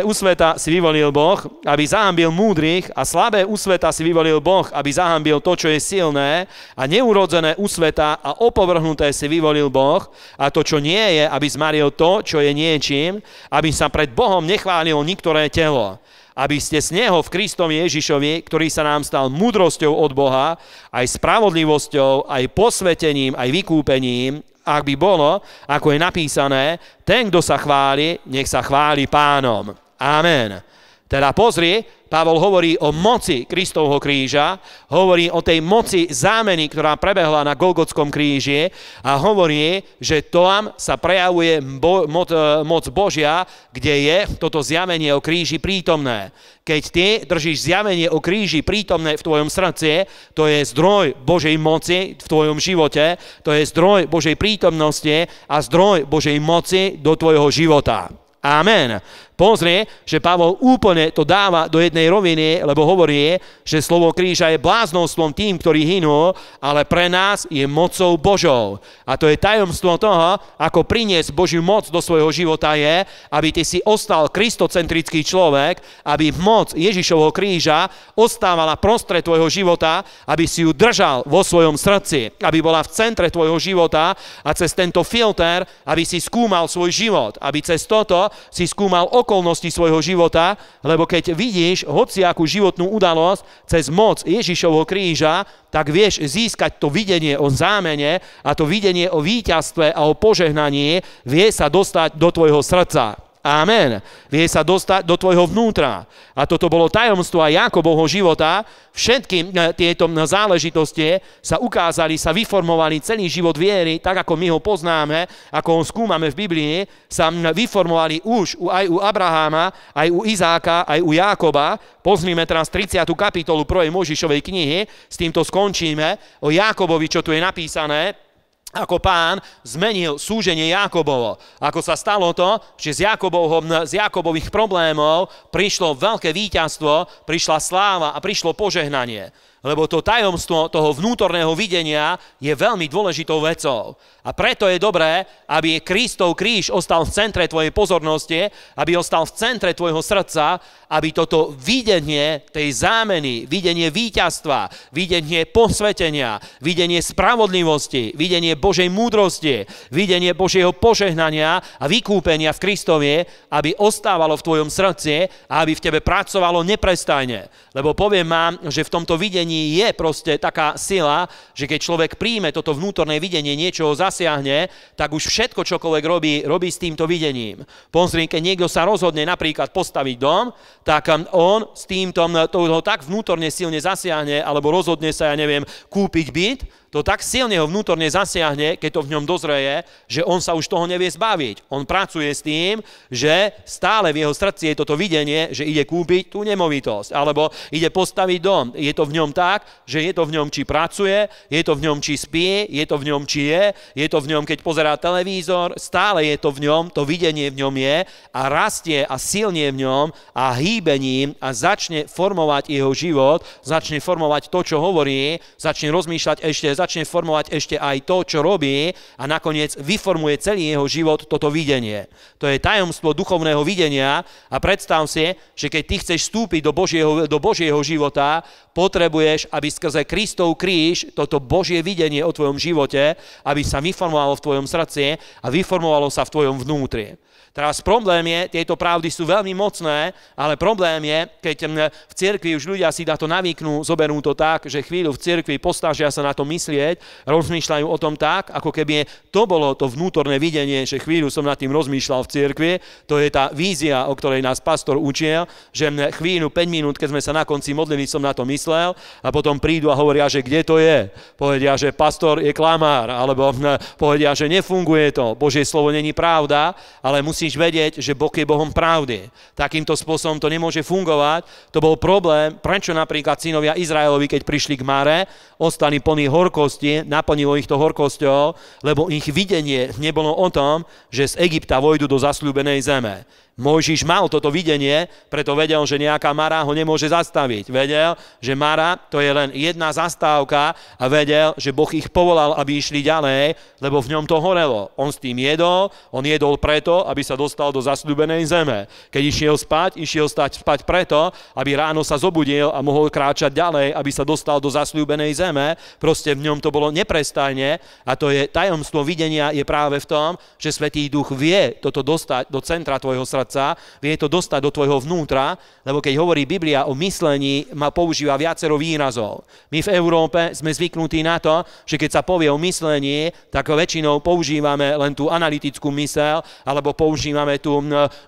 u sveta si vyvolil Boh, aby zahambil múdrych a slabé sveta si vyvolil Boh, aby zahambil to, čo je silné a neurodzené sveta a opovrhnuté si vyvolil Boh a to, čo nie je, aby zma maril to, čo je niečím, aby sa pred Bohom nechválilo niektoré telo. Aby ste z Neho v Kristom Ježišovi, ktorý sa nám stal múdrosťou od Boha, aj spravodlivosťou, aj posvetením, aj vykúpením, ak by bolo, ako je napísané, ten, kto sa chváli, nech sa chváli pánom. Amen. Teda pozrie, Pavol hovorí o moci Kristovho kríža, hovorí o tej moci zámeny, ktorá prebehla na Golgotskom kríži a hovorí, že tam sa prejavuje bo, moc, e, moc Božia, kde je toto zjavenie o kríži prítomné. Keď ty držíš zjavenie o kríži prítomné v tvojom srdci, to je zdroj Božej moci v tvojom živote, to je zdroj Božej prítomnosti a zdroj Božej moci do tvojho života. Amen. Pozrie, že Pavol úplne to dáva do jednej roviny, lebo hovorí, že slovo kríža je bláznostvom tým, ktorý hynú, ale pre nás je mocou Božou. A to je tajomstvo toho, ako priniesť Božiu moc do svojho života je, aby ty si ostal kristocentrický človek, aby moc Ježišovho kríža ostávala prostred tvojho života, aby si ju držal vo svojom srdci, aby bola v centre tvojho života a cez tento filter, aby si skúmal svoj život, aby cez toto si skúmal okolo okolnosti svojho života, lebo keď vidíš hociakú životnú udalosť cez moc Ježišovho kríža, tak vieš získať to videnie o zámene a to videnie o víťazstve a o požehnanie vie sa dostať do tvojho srdca. Amen. Vie sa dostať do tvojho vnútra. A toto bolo tajomstvo aj Jakobovho života. Všetky e, tieto záležitosti sa ukázali, sa vyformovali celý život viery, tak ako my ho poznáme, ako ho skúmame v Biblii, sa vyformovali už aj u Abraháma, aj u Izáka, aj u Jákoba. Pozmime teraz 30. kapitolu 1. Možišovej knihy, s týmto skončíme. O Jákobovi, čo tu je napísané, ako pán zmenil súženie Jakobovo. Ako sa stalo to, že z, Jakobovho, z Jakobových problémov prišlo veľké víťazstvo, prišla sláva a prišlo požehnanie. Lebo to tajomstvo toho vnútorného videnia je veľmi dôležitou vecou. A preto je dobré, aby Kristov kríž ostal v centre tvojej pozornosti, aby ostal v centre tvojho srdca, aby toto videnie tej zámeny, videnie víťazstva, videnie posvetenia, videnie spravodlivosti, videnie Božej múdrosti, videnie Božieho požehnania a vykúpenia v Kristovie, aby ostávalo v tvojom srdci a aby v tebe pracovalo neprestajne. Lebo poviem vám, že v tomto videní videní je proste taká sila, že keď človek príjme toto vnútorné videnie, niečo ho zasiahne, tak už všetko, čokoľvek robí, robí s týmto videním. Pozri, keď niekto sa rozhodne napríklad postaviť dom, tak um, on s týmto, to ho tak vnútorne silne zasiahne, alebo rozhodne sa, ja neviem, kúpiť byt, to tak silne ho vnútorne zasiahne, keď to v ňom dozreje, že on sa už toho nevie zbaviť. On pracuje s tým, že stále v jeho srdci je toto videnie, že ide kúpiť tú nemovitosť, alebo ide postaviť dom. Je to v ňom tak, že je to v ňom, či pracuje, je to v ňom, či spí, je to v ňom, či je, je to v ňom, keď pozerá televízor, stále je to v ňom, to videnie v ňom je a rastie a silne v ňom a hýbením a začne formovať jeho život, začne formovať to, čo hovorí, začne rozmýšľať ešte, začne začne formovať ešte aj to, čo robí a nakoniec vyformuje celý jeho život toto videnie. To je tajomstvo duchovného videnia a predstav si, že keď ty chceš vstúpiť do Božieho, do Božieho života, potrebuješ, aby skrze Kristov kríž toto Božie videnie o tvojom živote, aby sa vyformovalo v tvojom srdci a vyformovalo sa v tvojom vnútri. Teraz problém je, tieto pravdy sú veľmi mocné, ale problém je, keď mm, v cirkvi už ľudia si na to navyknú, zoberú to tak, že chvíľu v cirkvi postažia sa na to myslieť, rozmýšľajú o tom tak, ako keby to bolo to vnútorné videnie, že chvíľu som nad tým rozmýšľal v cirkvi, to je tá vízia, o ktorej nás pastor učil, že mm, chvíľu 5 minút, keď sme sa na konci modlili, som na to myslel a potom prídu a hovoria, že kde to je. Povedia, že pastor je klamár, alebo mm, povedia, že nefunguje to, Božie slovo není pravda, ale musí musíš vedieť, že Boh je Bohom pravdy. Takýmto spôsobom to nemôže fungovať. To bol problém, prečo napríklad synovia Izraelovi, keď prišli k Mare, ostali plní horkosti, naplnilo ich to horkosťou, lebo ich videnie nebolo o tom, že z Egypta vojdu do zasľúbenej zeme. Mojžiš mal toto videnie, preto vedel, že nejaká Mara ho nemôže zastaviť. Vedel, že Mara to je len jedna zastávka a vedel, že Boh ich povolal, aby išli ďalej, lebo v ňom to horelo. On s tým jedol, on jedol preto, aby sa dostal do zasľúbenej zeme. Keď išiel spať, išiel stať spať preto, aby ráno sa zobudil a mohol kráčať ďalej, aby sa dostal do zasľúbenej zeme. Proste v ňom to bolo neprestajne a to je tajomstvo videnia je práve v tom, že Svetý Duch vie toto dostať do centra tvojho srdca srdca, vie to dostať do tvojho vnútra, lebo keď hovorí Biblia o myslení, ma používa viacero výrazov. My v Európe sme zvyknutí na to, že keď sa povie o myslení, tak väčšinou používame len tú analytickú mysel, alebo používame tú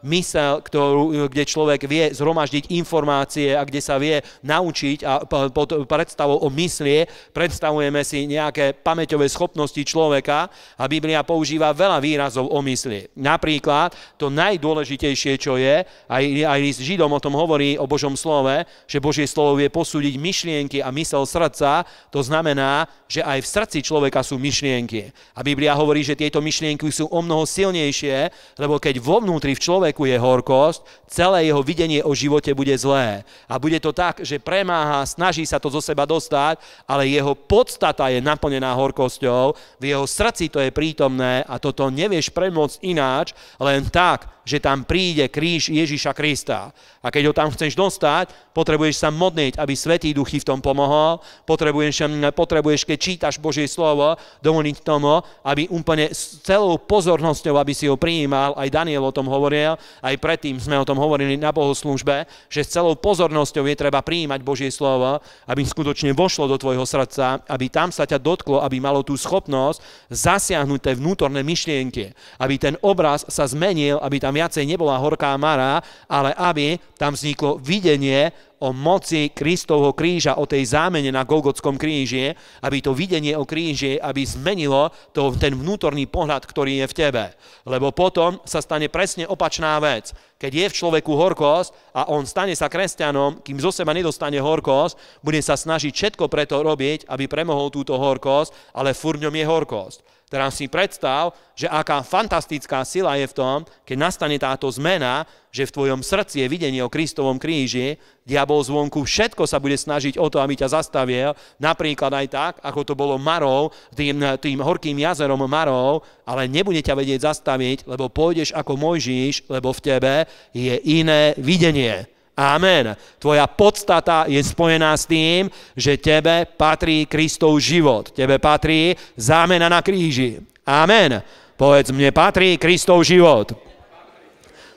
mysel, ktorú, kde človek vie zhromaždiť informácie a kde sa vie naučiť a pod predstavou o mysli predstavujeme si nejaké pamäťové schopnosti človeka a Biblia používa veľa výrazov o mysli. Napríklad to najdôležitejšie najdôležitejšie, čo je, aj, aj list Židom o tom hovorí, o Božom slove, že Božie slovo vie posúdiť myšlienky a mysel srdca, to znamená, že aj v srdci človeka sú myšlienky. A Biblia hovorí, že tieto myšlienky sú o mnoho silnejšie, lebo keď vo vnútri v človeku je horkosť, celé jeho videnie o živote bude zlé. A bude to tak, že premáha, snaží sa to zo seba dostať, ale jeho podstata je naplnená horkosťou, v jeho srdci to je prítomné a toto nevieš premôcť ináč, len tak, že tam prí príde kríž Ježiša Krista. A keď ho tam chceš dostať, potrebuješ sa modliť, aby Svetý Duch v tom pomohol, potrebuješ, potrebuješ, keď čítaš Božie slovo, dovoliť tomu, aby úplne s celou pozornosťou, aby si ho prijímal, aj Daniel o tom hovoril, aj predtým sme o tom hovorili na bohoslúžbe, že s celou pozornosťou je treba prijímať Božie slovo, aby skutočne vošlo do tvojho srdca, aby tam sa ťa dotklo, aby malo tú schopnosť zasiahnuť tie vnútorné myšlienky, aby ten obraz sa zmenil, aby tam viacej nebolo bola horká mara, ale aby tam vzniklo videnie o moci Kristovho kríža, o tej zámene na Golgotskom kríži, aby to videnie o kríži, aby zmenilo to, ten vnútorný pohľad, ktorý je v tebe. Lebo potom sa stane presne opačná vec. Keď je v človeku horkosť a on stane sa kresťanom, kým zo seba nedostane horkosť, bude sa snažiť všetko preto robiť, aby premohol túto horkosť, ale furňom je horkosť. Teraz si predstav, že aká fantastická sila je v tom, keď nastane táto zmena, že v tvojom srdci je videnie o Kristovom kríži, diabol zvonku všetko sa bude snažiť o to, aby ťa zastavil, napríklad aj tak, ako to bolo Marov, tým, tým horkým jazerom Marov, ale nebude ťa vedieť zastaviť, lebo pôjdeš ako Mojžiš, lebo v tebe je iné videnie. Amen. Tvoja podstata je spojená s tým, že tebe patrí Kristov život. Tebe patrí zámena na kríži. Amen. Povedz mne, patrí Kristov život.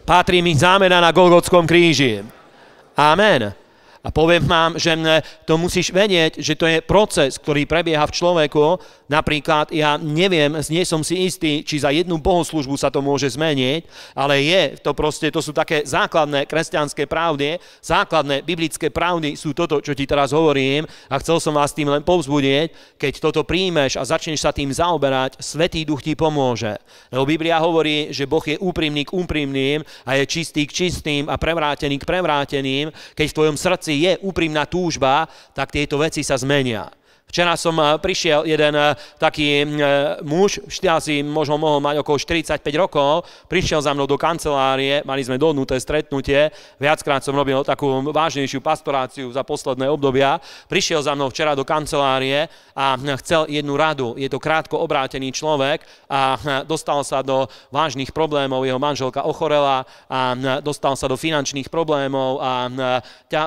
Patrí mi zámena na Golgotskom kríži. Amen. A poviem vám, že to musíš vedieť, že to je proces, ktorý prebieha v človeku. Napríklad ja neviem, nie som si istý, či za jednu bohoslužbu sa to môže zmeniť, ale je to proste, to sú také základné kresťanské pravdy, základné biblické pravdy sú toto, čo ti teraz hovorím a chcel som vás tým len povzbudieť, keď toto príjmeš a začneš sa tým zaoberať, Svetý duch ti pomôže. Lebo Biblia hovorí, že Boh je úprimný k úprimným a je čistý k čistým a prevrátený k prevráteným, keď v tvojom srdci srdci je úprimná túžba, tak tieto veci sa zmenia. Včera som eh, prišiel jeden eh, taký eh, muž, asi možno mohol mať okolo 45 rokov, prišiel za mnou do kancelárie, mali sme dohodnuté stretnutie, viackrát som robil takú vážnejšiu pastoráciu za posledné obdobia, prišiel za mnou včera do kancelárie a hm, chcel jednu radu. Je to krátko obrátený človek a hm, dostal sa do vážnych problémov, jeho manželka ochorela a hm, dostal sa do finančných problémov a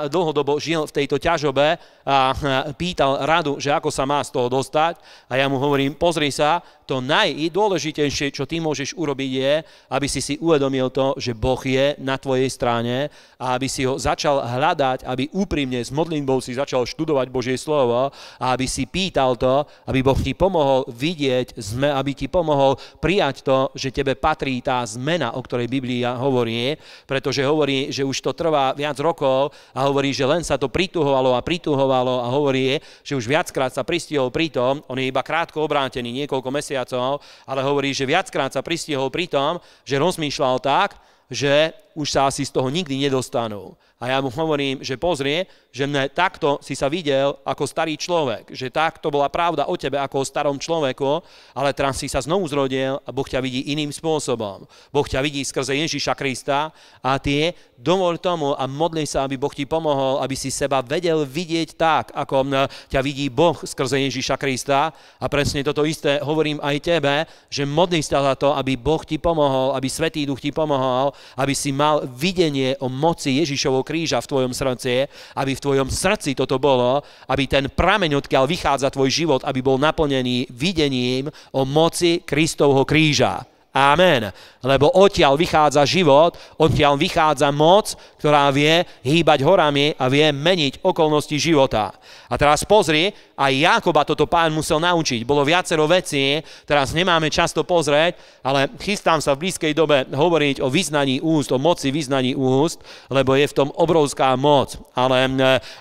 dlhodobo žil v tejto ťažobe a pýtal radu, že ako sa má z toho dostať a ja mu hovorím, pozri sa, to najdôležitejšie, čo ty môžeš urobiť je, aby si si uvedomil to, že Boh je na tvojej strane a aby si ho začal hľadať, aby úprimne s modlitbou si začal študovať Božie slovo a aby si pýtal to, aby Boh ti pomohol vidieť, aby ti pomohol prijať to, že tebe patrí tá zmena, o ktorej Biblia hovorí, pretože hovorí, že už to trvá viac rokov a hovorí, že len sa to prituhovalo a prituhovalo a hovorí, že už viackrát viackrát sa pristihol pri tom, on je iba krátko obrátený, niekoľko mesiacov, ale hovorí, že viackrát sa pristihol pri tom, že rozmýšľal tak, že už sa asi z toho nikdy nedostanú. A ja mu hovorím, že pozrie, že mne takto si sa videl ako starý človek, že takto bola pravda o tebe ako o starom človeku, ale teraz si sa znovu zrodil a Boh ťa vidí iným spôsobom. Boh ťa vidí skrze Ježíša Krista a ty dovol tomu a modli sa, aby Boh ti pomohol, aby si seba vedel vidieť tak, ako ťa vidí Boh skrze Ježíša Krista. A presne toto isté hovorím aj tebe, že modli sa za to, aby Boh ti pomohol, aby Svetý Duch ti pomohol, aby si mal mal videnie o moci Ježišovho kríža v tvojom srdci, aby v tvojom srdci toto bolo, aby ten prameň, odkiaľ vychádza tvoj život, aby bol naplnený videním o moci Kristovho kríža. Amen. Lebo odtiaľ vychádza život, odtiaľ vychádza moc, ktorá vie hýbať horami a vie meniť okolnosti života. A teraz pozri, aj Jakoba toto pán musel naučiť. Bolo viacero vecí, teraz nemáme často pozrieť, ale chystám sa v blízkej dobe hovoriť o vyznaní úst, o moci vyznaní úst, lebo je v tom obrovská moc. Ale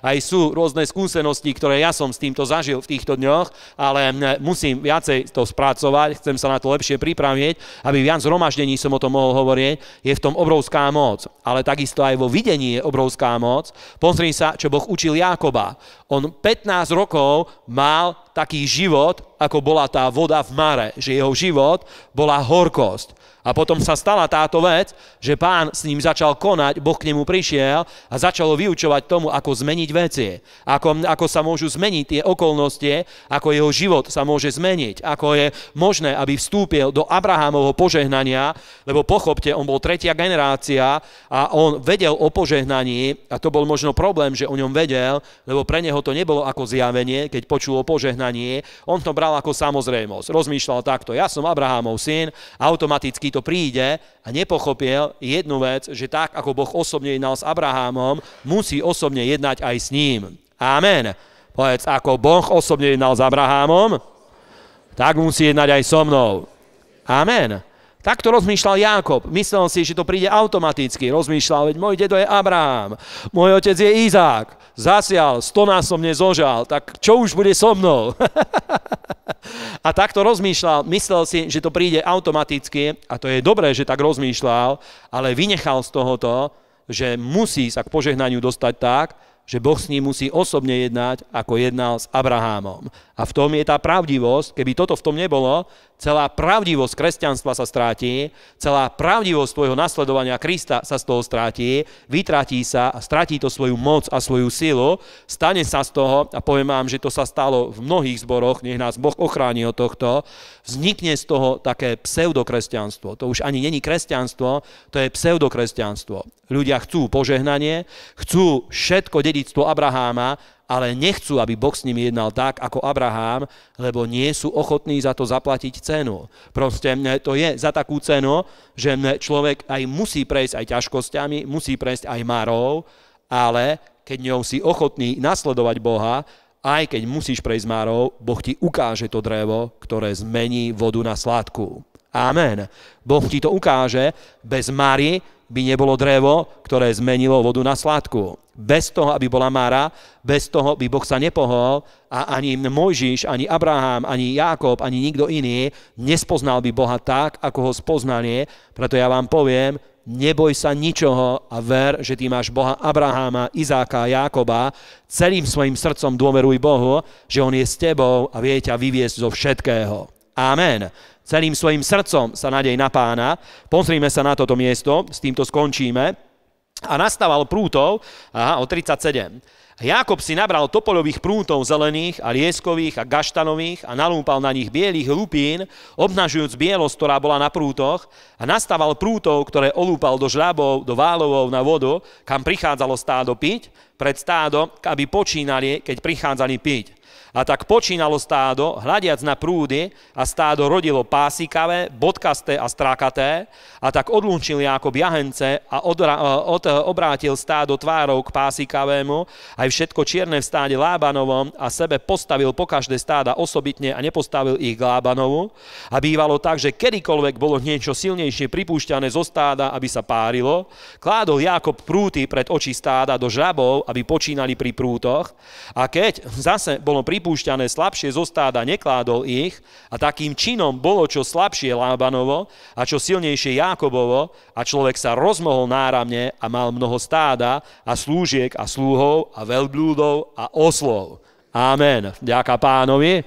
aj sú rôzne skúsenosti, ktoré ja som s týmto zažil v týchto dňoch, ale musím viacej to spracovať, chcem sa na to lepšie pripraviť, aby viac zhromaždení som o tom mohol hovoriť, je v tom obrovská moc. Ale takisto aj vo videní je obrovská moc. Pozri sa, čo Boh učil Jákoba. On 15 rokov mal taký život, ako bola tá voda v mare, že jeho život bola horkosť. A potom sa stala táto vec, že pán s ním začal konať, Boh k nemu prišiel a začalo vyučovať tomu, ako zmeniť veci, ako, ako sa môžu zmeniť tie okolnosti, ako jeho život sa môže zmeniť, ako je možné, aby vstúpil do Abrahámovho požehnania, lebo pochopte, on bol tretia generácia a on vedel o požehnaní a to bol možno problém, že o ňom vedel, lebo pre neho to nebolo ako zjavenie, keď počul o požehnaní, on to bral ako samozrejmosť. Rozmýšľal takto, ja som Abrahámov syn, automaticky to príde a nepochopil jednu vec, že tak, ako Boh osobne jednal s Abrahámom, musí osobne jednať aj s ním. Amen. Povedz, ako Boh osobne jednal s Abrahámom, tak musí jednať aj so mnou. Amen. Takto rozmýšľal Jákob. Myslel si, že to príde automaticky. Rozmýšľal, veď môj dedo je Abraham, môj otec je Izák. Zasial, stonásobne zožal, tak čo už bude so mnou? a takto rozmýšľal, myslel si, že to príde automaticky a to je dobré, že tak rozmýšľal, ale vynechal z tohoto, že musí sa k požehnaniu dostať tak, že Boh s ním musí osobne jednať, ako jednal s Abrahámom. A v tom je tá pravdivosť, keby toto v tom nebolo, celá pravdivosť kresťanstva sa stráti, celá pravdivosť tvojho nasledovania Krista sa z toho stráti, vytratí sa a stratí to svoju moc a svoju silu, stane sa z toho, a poviem vám, že to sa stalo v mnohých zboroch, nech nás Boh ochráni od tohto, vznikne z toho také pseudokresťanstvo. To už ani není kresťanstvo, to je pseudokresťanstvo. Ľudia chcú požehnanie, chcú všetko dedictvo Abraháma, ale nechcú, aby Boh s nimi jednal tak, ako Abrahám, lebo nie sú ochotní za to zaplatiť cenu. Proste to je za takú cenu, že človek aj musí prejsť aj ťažkosťami, musí prejsť aj marou, ale keď ňou si ochotný nasledovať Boha, aj keď musíš prejsť marou, Boh ti ukáže to drevo, ktoré zmení vodu na sladkú. Amen. Boh ti to ukáže. Bez Mary by nebolo drevo, ktoré zmenilo vodu na sladku. Bez toho, aby bola Mara, bez toho by Boh sa nepohol a ani Mojžiš, ani Abraham, ani Jákob, ani nikto iný nespoznal by Boha tak, ako ho spoznanie. Preto ja vám poviem, neboj sa ničoho a ver, že ty máš Boha Abraháma, Izáka, Jákoba. Celým svojim srdcom dôveruj Bohu, že On je s tebou a vie ťa vyviesť zo všetkého. Amen celým svojim srdcom sa nadej na pána. Pozrime sa na toto miesto, s týmto skončíme. A nastával prútov, aha, o 37. Jakob si nabral topoľových prútov zelených a lieskových a gaštanových a nalúpal na nich bielých lupín, obnažujúc bielosť, ktorá bola na prútoch a nastával prútov, ktoré olúpal do žľabov, do válovov na vodu, kam prichádzalo stádo piť, pred stádo, aby počínali, keď prichádzali piť. A tak počínalo stádo, hľadiac na prúdy, a stádo rodilo pásikavé, bodkasté a strákaté, a tak odlúčil Jakob jahence a odra, od, obrátil stádo tvárov k pásikavému, aj všetko čierne v stáde Lábanovom a sebe postavil po každé stáda osobitne a nepostavil ich k Lábanovu. A bývalo tak, že kedykoľvek bolo niečo silnejšie pripúšťané zo stáda, aby sa párilo, kládol Jakob prúty pred oči stáda do žrabov, aby počínali pri prútoch. A keď zase bolo pri vypúšťané slabšie zo stáda, nekládol ich a takým činom bolo čo slabšie Lábanovo a čo silnejšie Jákobovo a človek sa rozmohol náramne a mal mnoho stáda a slúžiek a slúhov a veľblúdov a oslov. Amen. Ďaká pánovi.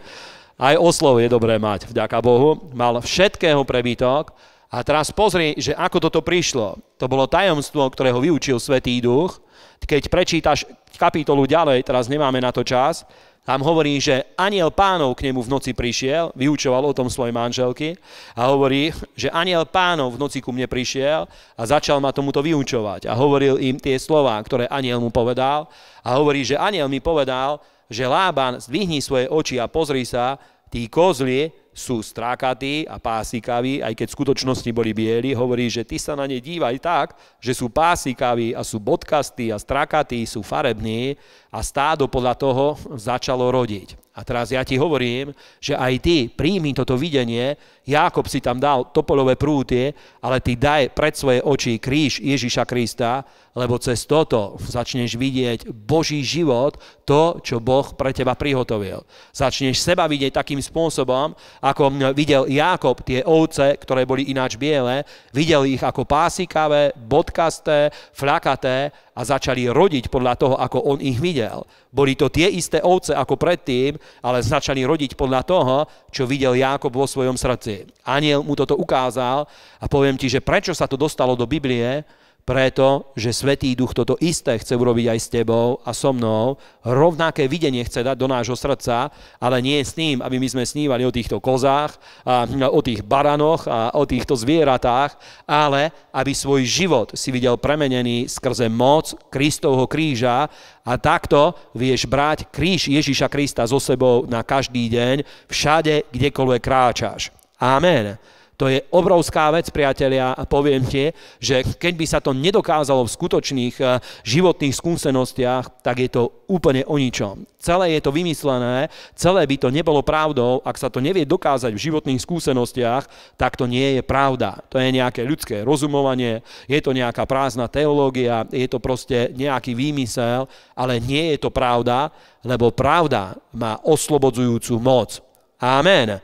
Aj oslov je dobré mať, vďaka Bohu. Mal všetkého prebytok, a teraz pozri, že ako toto prišlo. To bolo tajomstvo, ktorého vyučil Svetý Duch. Keď prečítaš kapitolu ďalej, teraz nemáme na to čas, tam hovorí, že aniel pánov k nemu v noci prišiel, vyučoval o tom svojej manželky a hovorí, že aniel pánov v noci ku mne prišiel a začal ma tomuto vyučovať a hovoril im tie slova, ktoré aniel mu povedal a hovorí, že aniel mi povedal, že Lában zdvihni svoje oči a pozri sa, tí kozli, sú strákatí a pásikaví, aj keď v skutočnosti boli bieli, hovorí, že ty sa na ne dívaj tak, že sú pásikaví a sú bodkastí a strákatí, sú farební a stádo podľa toho začalo rodiť. A teraz ja ti hovorím, že aj ty príjmi toto videnie, Jakob si tam dal topolové prútie, ale ty daj pred svoje oči kríž Ježiša Krista, lebo cez toto začneš vidieť Boží život, to, čo Boh pre teba prihotovil. Začneš seba vidieť takým spôsobom, ako videl Jakob tie ovce, ktoré boli ináč biele, videl ich ako pásikavé, bodkasté, flakaté a začali rodiť podľa toho, ako on ich videl. Boli to tie isté ovce ako predtým, ale začali rodiť podľa toho, čo videl Jákob vo svojom srdci. Aniel mu toto ukázal a poviem ti, že prečo sa to dostalo do Biblie, preto, že Svetý Duch toto isté chce urobiť aj s tebou a so mnou, rovnaké videnie chce dať do nášho srdca, ale nie s tým, aby my sme snívali o týchto kozách, a, no, o tých baranoch a o týchto zvieratách, ale aby svoj život si videl premenený skrze moc Kristovho kríža a takto vieš brať kríž Ježiša Krista so sebou na každý deň, všade, kdekoľvek kráčaš. Amen. To je obrovská vec, priatelia, a poviem tie, že keď by sa to nedokázalo v skutočných eh, životných skúsenostiach, tak je to úplne o ničom. Celé je to vymyslené, celé by to nebolo pravdou, ak sa to nevie dokázať v životných skúsenostiach, tak to nie je pravda. To je nejaké ľudské rozumovanie, je to nejaká prázdna teológia, je to proste nejaký výmysel, ale nie je to pravda, lebo pravda má oslobodzujúcu moc. Amen.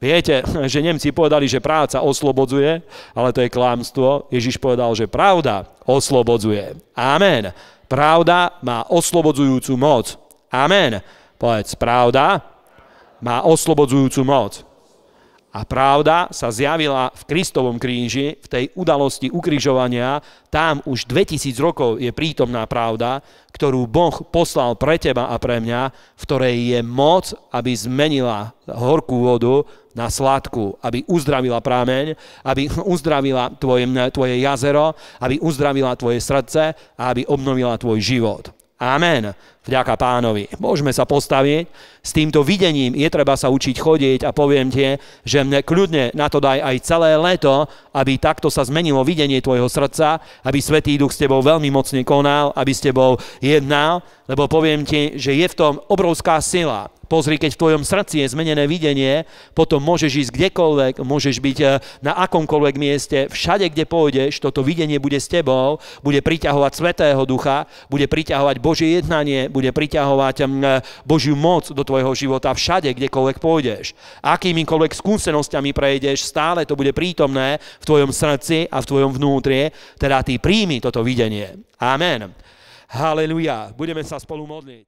Viete, že Nemci povedali, že práca oslobodzuje, ale to je klámstvo. Ježiš povedal, že pravda oslobodzuje. Amen. Pravda má oslobodzujúcu moc. Amen. Povedz, pravda má oslobodzujúcu moc. A pravda sa zjavila v Kristovom kríži, v tej udalosti ukrižovania. Tam už 2000 rokov je prítomná pravda, ktorú Boh poslal pre teba a pre mňa, v ktorej je moc, aby zmenila horkú vodu na sladku, aby uzdravila prámeň, aby uzdravila tvoje, tvoje jazero, aby uzdravila tvoje srdce a aby obnovila tvoj život. Amen. Vďaka pánovi. Môžeme sa postaviť. S týmto videním je treba sa učiť chodiť a poviem ti, že mne kľudne na to daj aj celé leto, aby takto sa zmenilo videnie tvojho srdca, aby Svetý Duch s tebou veľmi mocne konal, aby s tebou jednal, lebo poviem ti, že je v tom obrovská sila. Pozri, keď v tvojom srdci je zmenené videnie, potom môžeš ísť kdekoľvek, môžeš byť eh, na akomkoľvek mieste, všade, kde pôjdeš, toto videnie bude s tebou, bude priťahovať Svetého Ducha, bude priťahovať Božie jednanie, bude priťahovať e, Božiu moc do tvojho života všade, kdekoľvek pôjdeš. Akýmikoľvek skúsenostiami prejdeš, stále to bude prítomné v tvojom srdci a v tvojom vnútri, teda ty príjmi toto videnie. Amen. Halelujá. Budeme sa spolu modliť.